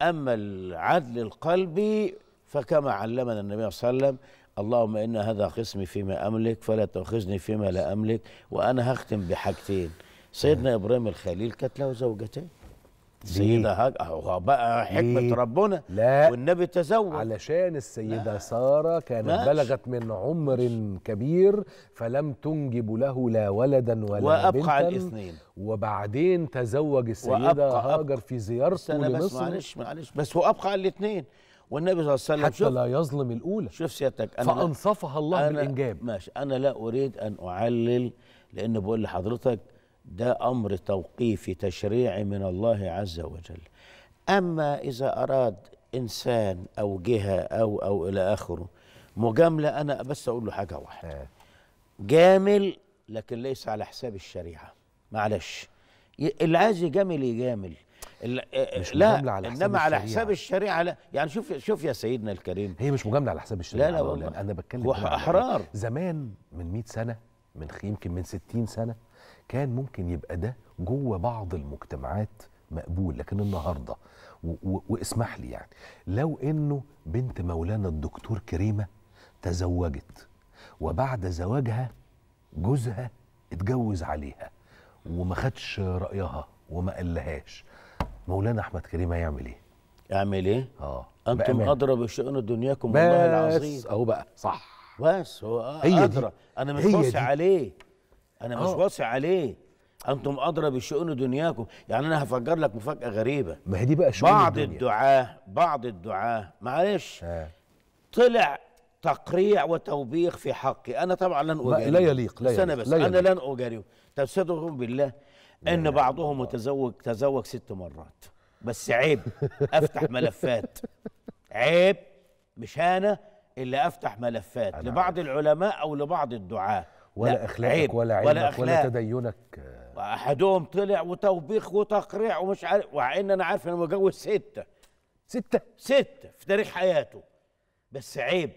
أما العدل القلبي فكما علمنا النبي صلى الله عليه وسلم اللهم إن هذا قسمي فيما أملك فلا تأخذني فيما لا أملك وأنا هختم بحاجتين سيدنا إبراهيم الخليل كانت له زوجتين السيدة هاجر بقى حكمة إيه؟ ربنا لا والنبي تزوج علشان السيدة لا. سارة كانت ماشي. بلغت من عمر كبير فلم تنجب له لا ولدا ولا وأبقى بنتا وأبقى الاثنين وبعدين تزوج السيدة هاجر في زيارته لمصر بس معلش معلش بس وأبقى أبقى الاثنين والنبي صلى الله عليه وسلم حتى لا يظلم الأولى شوف سيادتك أنا فأنصفها الله أنا بالإنجاب ماشي أنا لا أريد أن أعلل لأن بقول لحضرتك ده أمر توقيفي تشريعي من الله عز وجل أما إذا أراد إنسان أو جهة أو أو إلى آخره مجاملة أنا بس أقول له حاجة واحدة آه. جامل لكن ليس على حساب الشريعة معلش اللي عايز يجامل يجامل آه، آه، مش لا على حساب انما على حساب الشريعه لا يعني شوف شوف يا سيدنا الكريم هي مش مجامله على حساب الشريعه لا لا والله انا بتكلم احرار زمان من 100 سنه من يمكن من 60 سنه كان ممكن يبقى ده جوه بعض المجتمعات مقبول لكن النهارده واسمح لي يعني لو انه بنت مولانا الدكتور كريمه تزوجت وبعد زواجها جوزها اتجوز عليها وما خدش رايها وما قالهاش مولانا احمد كريم هيعمل ايه؟ يعمل ايه؟ اه انتم ادرى بشؤون دنياكم والله العظيم بس اهو بقى صح بس هو ادرى انا مش عليه انا مش واصي عليه انتم ادرى بشؤون دنياكم يعني انا هفجر لك مفاجاه غريبه ما هي دي بقى شؤون بعض الدنيا. الدعاه بعض الدعاه معلش طلع تقريع وتوبيخ في حقي انا طبعا لن اجاريه لا يليق لا يليق انا بس لا يليق. انا لن اجاريه تصدقون بالله ان بعضهم متزوج تزوج ست مرات بس عيب افتح ملفات عيب مش انا اللي افتح ملفات لبعض العلماء او لبعض الدعاه ولا اخلاقك ولا علمك ولا, ولا تدينك احدهم طلع وتوبيخ وتقريع ومش عارف مع ان انا عارف انه متجوز سته سته سته في تاريخ حياته بس عيب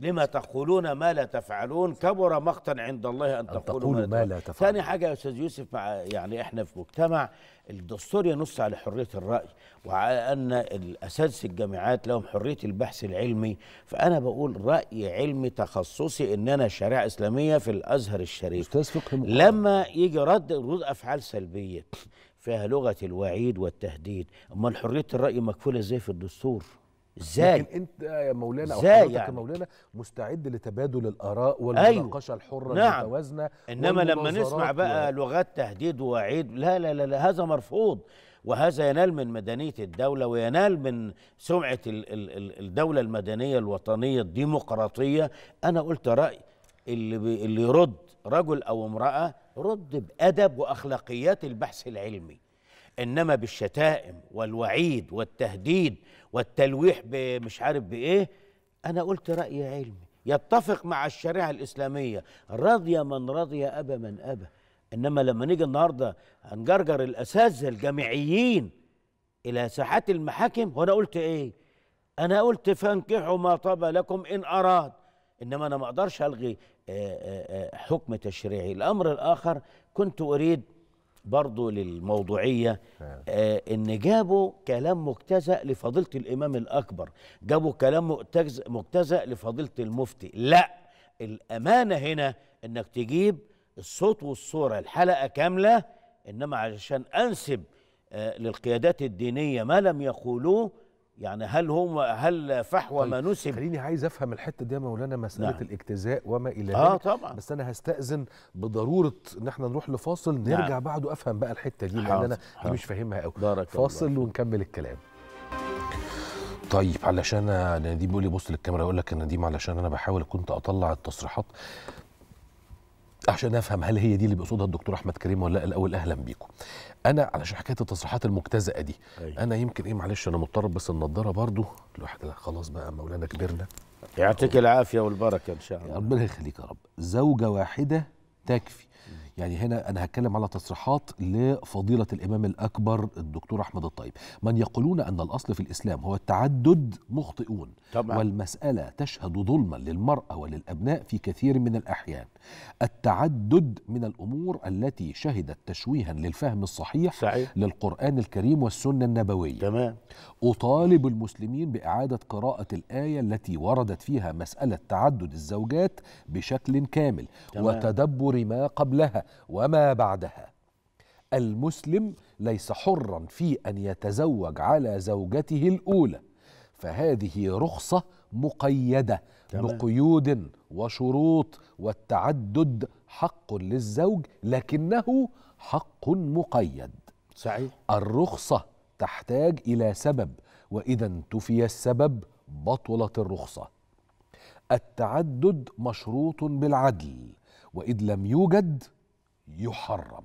لما تقولون ما لا تفعلون كبر مقتا عند الله ان, تقولوا ما, ما لا تفعلون ثاني حاجه يا استاذ يوسف مع يعني احنا في مجتمع الدستور ينص على حريه الراي وعلى ان الاساتذه الجامعات لهم حريه البحث العلمي فانا بقول راي علمي تخصصي ان انا شريعه اسلاميه في الازهر الشريف استاذ فقه لما يجي رد ردود افعال سلبيه فيها لغه الوعيد والتهديد امال حريه الراي مكفوله ازاي في الدستور ازاي لكن انت يا مولانا او حضرتك يعني؟ مولانا مستعد لتبادل الاراء أيوه. والمناقشه أيوه الحره نعم المتوازنه انما لما نسمع بقى و... لغات تهديد ووعيد لا, لا لا لا هذا مرفوض وهذا ينال من مدنيه الدوله وينال من سمعه ال ال الدوله المدنيه الوطنيه الديمقراطيه انا قلت راي اللي اللي يرد رجل او امراه رد بادب واخلاقيات البحث العلمي انما بالشتائم والوعيد والتهديد والتلويح بمش عارف بايه انا قلت راي علمي يتفق مع الشريعه الاسلاميه رضي من رضي ابى من ابى انما لما نيجي النهارده هنجرجر الاساتذه الجامعيين الى ساحات المحاكم وانا قلت ايه انا قلت فانكحوا ما طاب لكم ان اراد انما انا ما اقدرش الغي آه، آه، آه، حكم تشريعي الامر الاخر كنت اريد برضه للموضوعية نعم. آه إن جابوا كلام مجتزأ لفضيلة الإمام الأكبر جابوا كلام مجتزأ لفضيلة المفتي لا الأمانة هنا إنك تجيب الصوت والصورة الحلقة كاملة إنما علشان أنسب آه للقيادات الدينية ما لم يقولوه يعني هل هم هل فحوى طيب ما نسب خليني عايز افهم الحته دي يا مولانا مساله نعم. الاجتزاء وما الى آه، ذلك آه طبعا بس انا هستاذن بضروره ان احنا نروح لفاصل نرجع نعم. بعده افهم بقى الحته دي لان انا دي مش فاهمها قوي فاصل الله. ونكمل الكلام طيب علشان نديم بيقول لي بص للكاميرا يقول لك يا نديم علشان انا بحاول كنت اطلع التصريحات عشان افهم هل هي دي اللي بيقصدها الدكتور احمد كريم ولا لا الاول اهلا بيكم انا علشان حكايه التصريحات المجتزئه دي أي. أيوه. انا يمكن ايه معلش انا مضطر بس النضاره برضو الواحد خلاص بقى مولانا كبرنا يعطيك العافيه والبركه ان شاء الله ربنا يخليك يا رب زوجه واحده تكفي يعني هنا أنا هتكلم على تصريحات لفضيلة الإمام الأكبر الدكتور أحمد الطيب من يقولون أن الأصل في الإسلام هو التعدد مخطئون طبعا. والمسألة تشهد ظلما للمرأة وللأبناء في كثير من الأحيان التعدد من الأمور التي شهدت تشويها للفهم الصحيح صحيح. للقرآن الكريم والسنة النبوية تمام. أطالب المسلمين بإعادة قراءة الآية التي وردت فيها مسألة تعدد الزوجات بشكل كامل تمام. وتدبر ما قبلها وما بعدها المسلم ليس حرا في ان يتزوج على زوجته الاولى فهذه رخصه مقيده تمام. بقيود وشروط والتعدد حق للزوج لكنه حق مقيد صحيح الرخصه تحتاج الى سبب واذا انتفي السبب بطلت الرخصه التعدد مشروط بالعدل واذ لم يوجد يحرم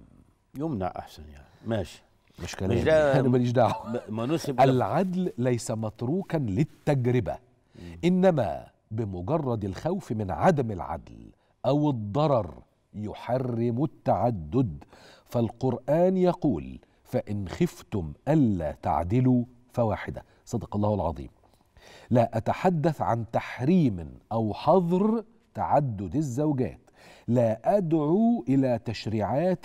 يمنع احسن يعني ماشي مش كلام مش ده <laughs> انا ماليش دعوه ما نسب العدل ليس متروكا للتجربه مم. انما بمجرد الخوف من عدم العدل او الضرر يحرم التعدد فالقران يقول فان خفتم الا تعدلوا فواحده صدق الله العظيم لا اتحدث عن تحريم او حظر تعدد الزوجات لا أدعو إلى تشريعات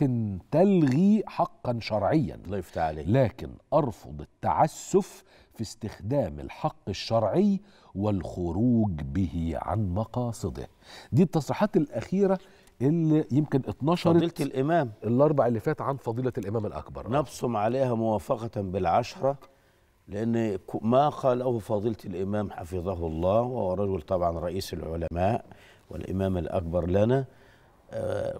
تلغي حقا شرعيا الله يفتح عليك لكن أرفض التعسف في استخدام الحق الشرعي والخروج به عن مقاصده دي التصريحات الأخيرة اللي يمكن اتنشرت فضيلة الإمام الأربع اللي فات عن فضيلة الإمام الأكبر نبصم عليها موافقة بالعشرة لأن ما قاله فضيلة الإمام حفظه الله وهو رجل طبعا رئيس العلماء والإمام الأكبر لنا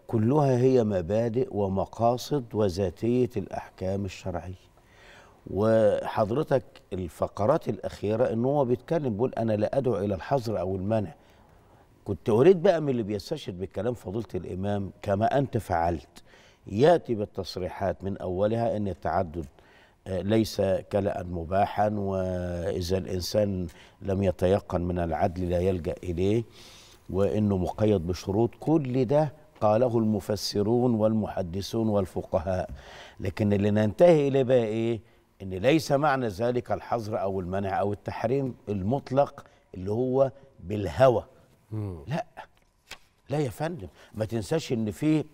كلها هي مبادئ ومقاصد وذاتيه الاحكام الشرعيه وحضرتك الفقرات الاخيره ان هو بيتكلم بيقول انا لا ادعو الى الحظر او المنع كنت اريد بقى من اللي بيستشهد بكلام فضيله الامام كما انت فعلت ياتي بالتصريحات من اولها ان التعدد آه، ليس كلا مباحا واذا الانسان لم يتيقن من العدل لا يلجا اليه وانه مقيد بشروط كل ده قاله المفسرون والمحدثون والفقهاء لكن اللي ننتهي اليه بقى ايه ان ليس معنى ذلك الحظر او المنع او التحريم المطلق اللي هو بالهوى لا لا يا فندم ما تنساش ان في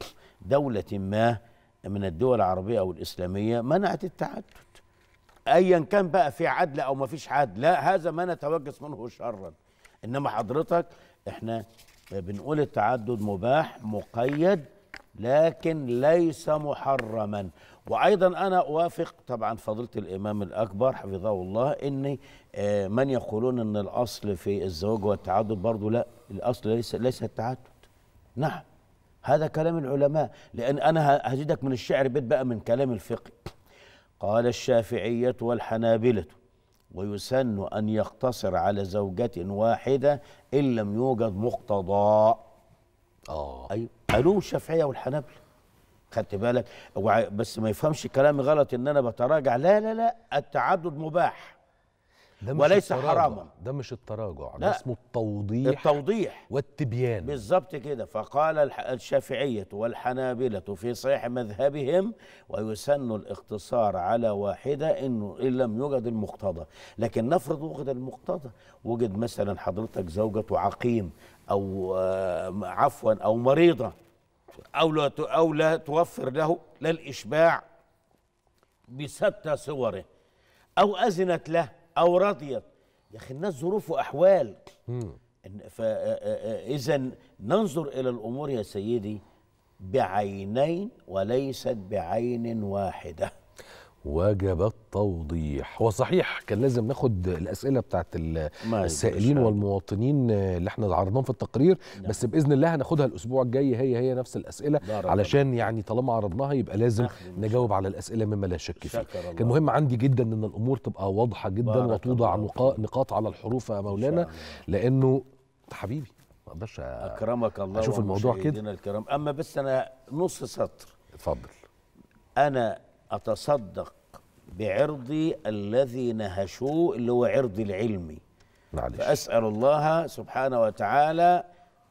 دولة ما من الدول العربية او الاسلامية منعت التعدد ايا كان بقى في عدل او ما فيش عدل لا هذا ما نتوجس منه شرا انما حضرتك احنا بنقول التعدد مباح مقيد لكن ليس محرما وايضا انا اوافق طبعا فضيله الامام الاكبر حفظه الله ان آه، من يقولون ان الاصل في الزواج هو التعدد برضه لا الاصل ليس ليس التعدد نعم هذا كلام العلماء لان انا هزيدك من الشعر بيت بقى من كلام الفقه قال الشافعيه والحنابله ويسن أن يقتصر على زوجة واحدة إن لم يوجد مقتضى آه أيوة قالوه الشافعية والحنابلة خدت بالك بس ما يفهمش كلامي غلط إن أنا بتراجع لا لا لا التعدد مباح ده مش وليس التراجع. حراما ده مش التراجع ده اسمه التوضيح التوضيح والتبيان بالظبط كده فقال الشافعية والحنابلة في صحيح مذهبهم ويسن الاقتصار على واحدة إنه إن لم يوجد المقتضى لكن نفرض وجد المقتضى وجد مثلا حضرتك زوجة عقيم أو آه، عفوا أو مريضة أو لا أو لا توفر له لا الإشباع صوره أو أذنت له او رضيت يا اخي الناس ظروف واحوال فاذا ننظر الى الامور يا سيدي بعينين وليست بعين واحده وجب التوضيح وصحيح كان لازم ناخد الاسئله بتاعت السائلين والمواطنين اللي احنا عرضناهم في التقرير نعم. بس باذن الله هناخدها الاسبوع الجاي هي هي نفس الاسئله علشان الله. يعني طالما عرضناها يبقى لازم نجاوب على الاسئله مما لا شك فيه كان مهم عندي جدا ان الامور تبقى واضحه جدا وتوضع نقاط على الحروف يا مولانا لانه حبيبي ما اقدرش اكرمك الله اشوف الموضوع كده الكرام اما بس انا نص سطر اتفضل انا اتصدق بعرضي الذي نهشوه اللي هو عرضي العلمي معلش فاسال الله سبحانه وتعالى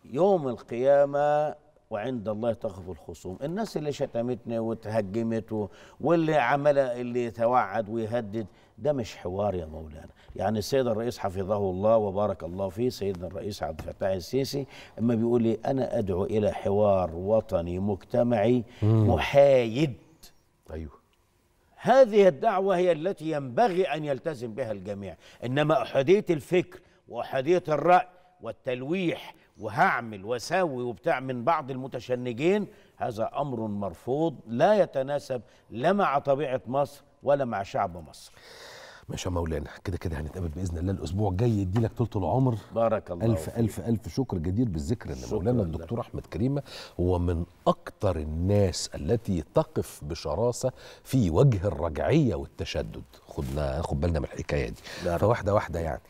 يوم القيامه وعند الله تخف الخصوم الناس اللي شتمتني وتهجمت واللي عملها اللي يتوعد ويهدد ده مش حوار يا مولانا يعني السيد الرئيس حفظه الله وبارك الله فيه سيدنا الرئيس عبد الفتاح السيسي اما بيقول لي انا ادعو الى حوار وطني مجتمعي محايد ايوه هذه الدعوة هي التي ينبغي أن يلتزم بها الجميع إنما أحادية الفكر وأحادية الرأي والتلويح وهعمل وساوي وبتاع من بعض المتشنجين هذا أمر مرفوض لا يتناسب لا مع طبيعة مصر ولا مع شعب مصر ماشي يا مولانا كده كده هنتقابل باذن الله الاسبوع الجاي يدي لك طول العمر بارك الله الف الف الف شكر جدير بالذكر ان مولانا الدكتور احمد كريمه هو من اكثر الناس التي تقف بشراسه في وجه الرجعيه والتشدد خدنا خد بالنا من الحكايه دي فواحده واحده يعني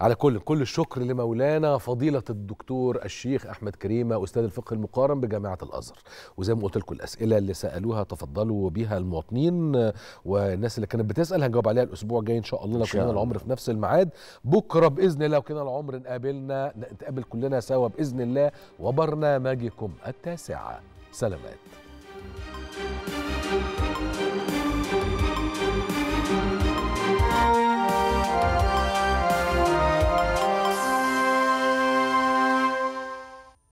على كل كل الشكر لمولانا فضيله الدكتور الشيخ احمد كريمه استاذ الفقه المقارن بجامعه الازهر وزي ما قلت لكم الاسئله اللي سالوها تفضلوا بها المواطنين والناس اللي كانت بتسال هنجاوب عليها الاسبوع الجاي ان شاء الله لو كان العمر في نفس الميعاد بكره باذن الله وكان العمر نقابلنا نتقابل كلنا سوا باذن الله وبرنامجكم التاسعه سلامات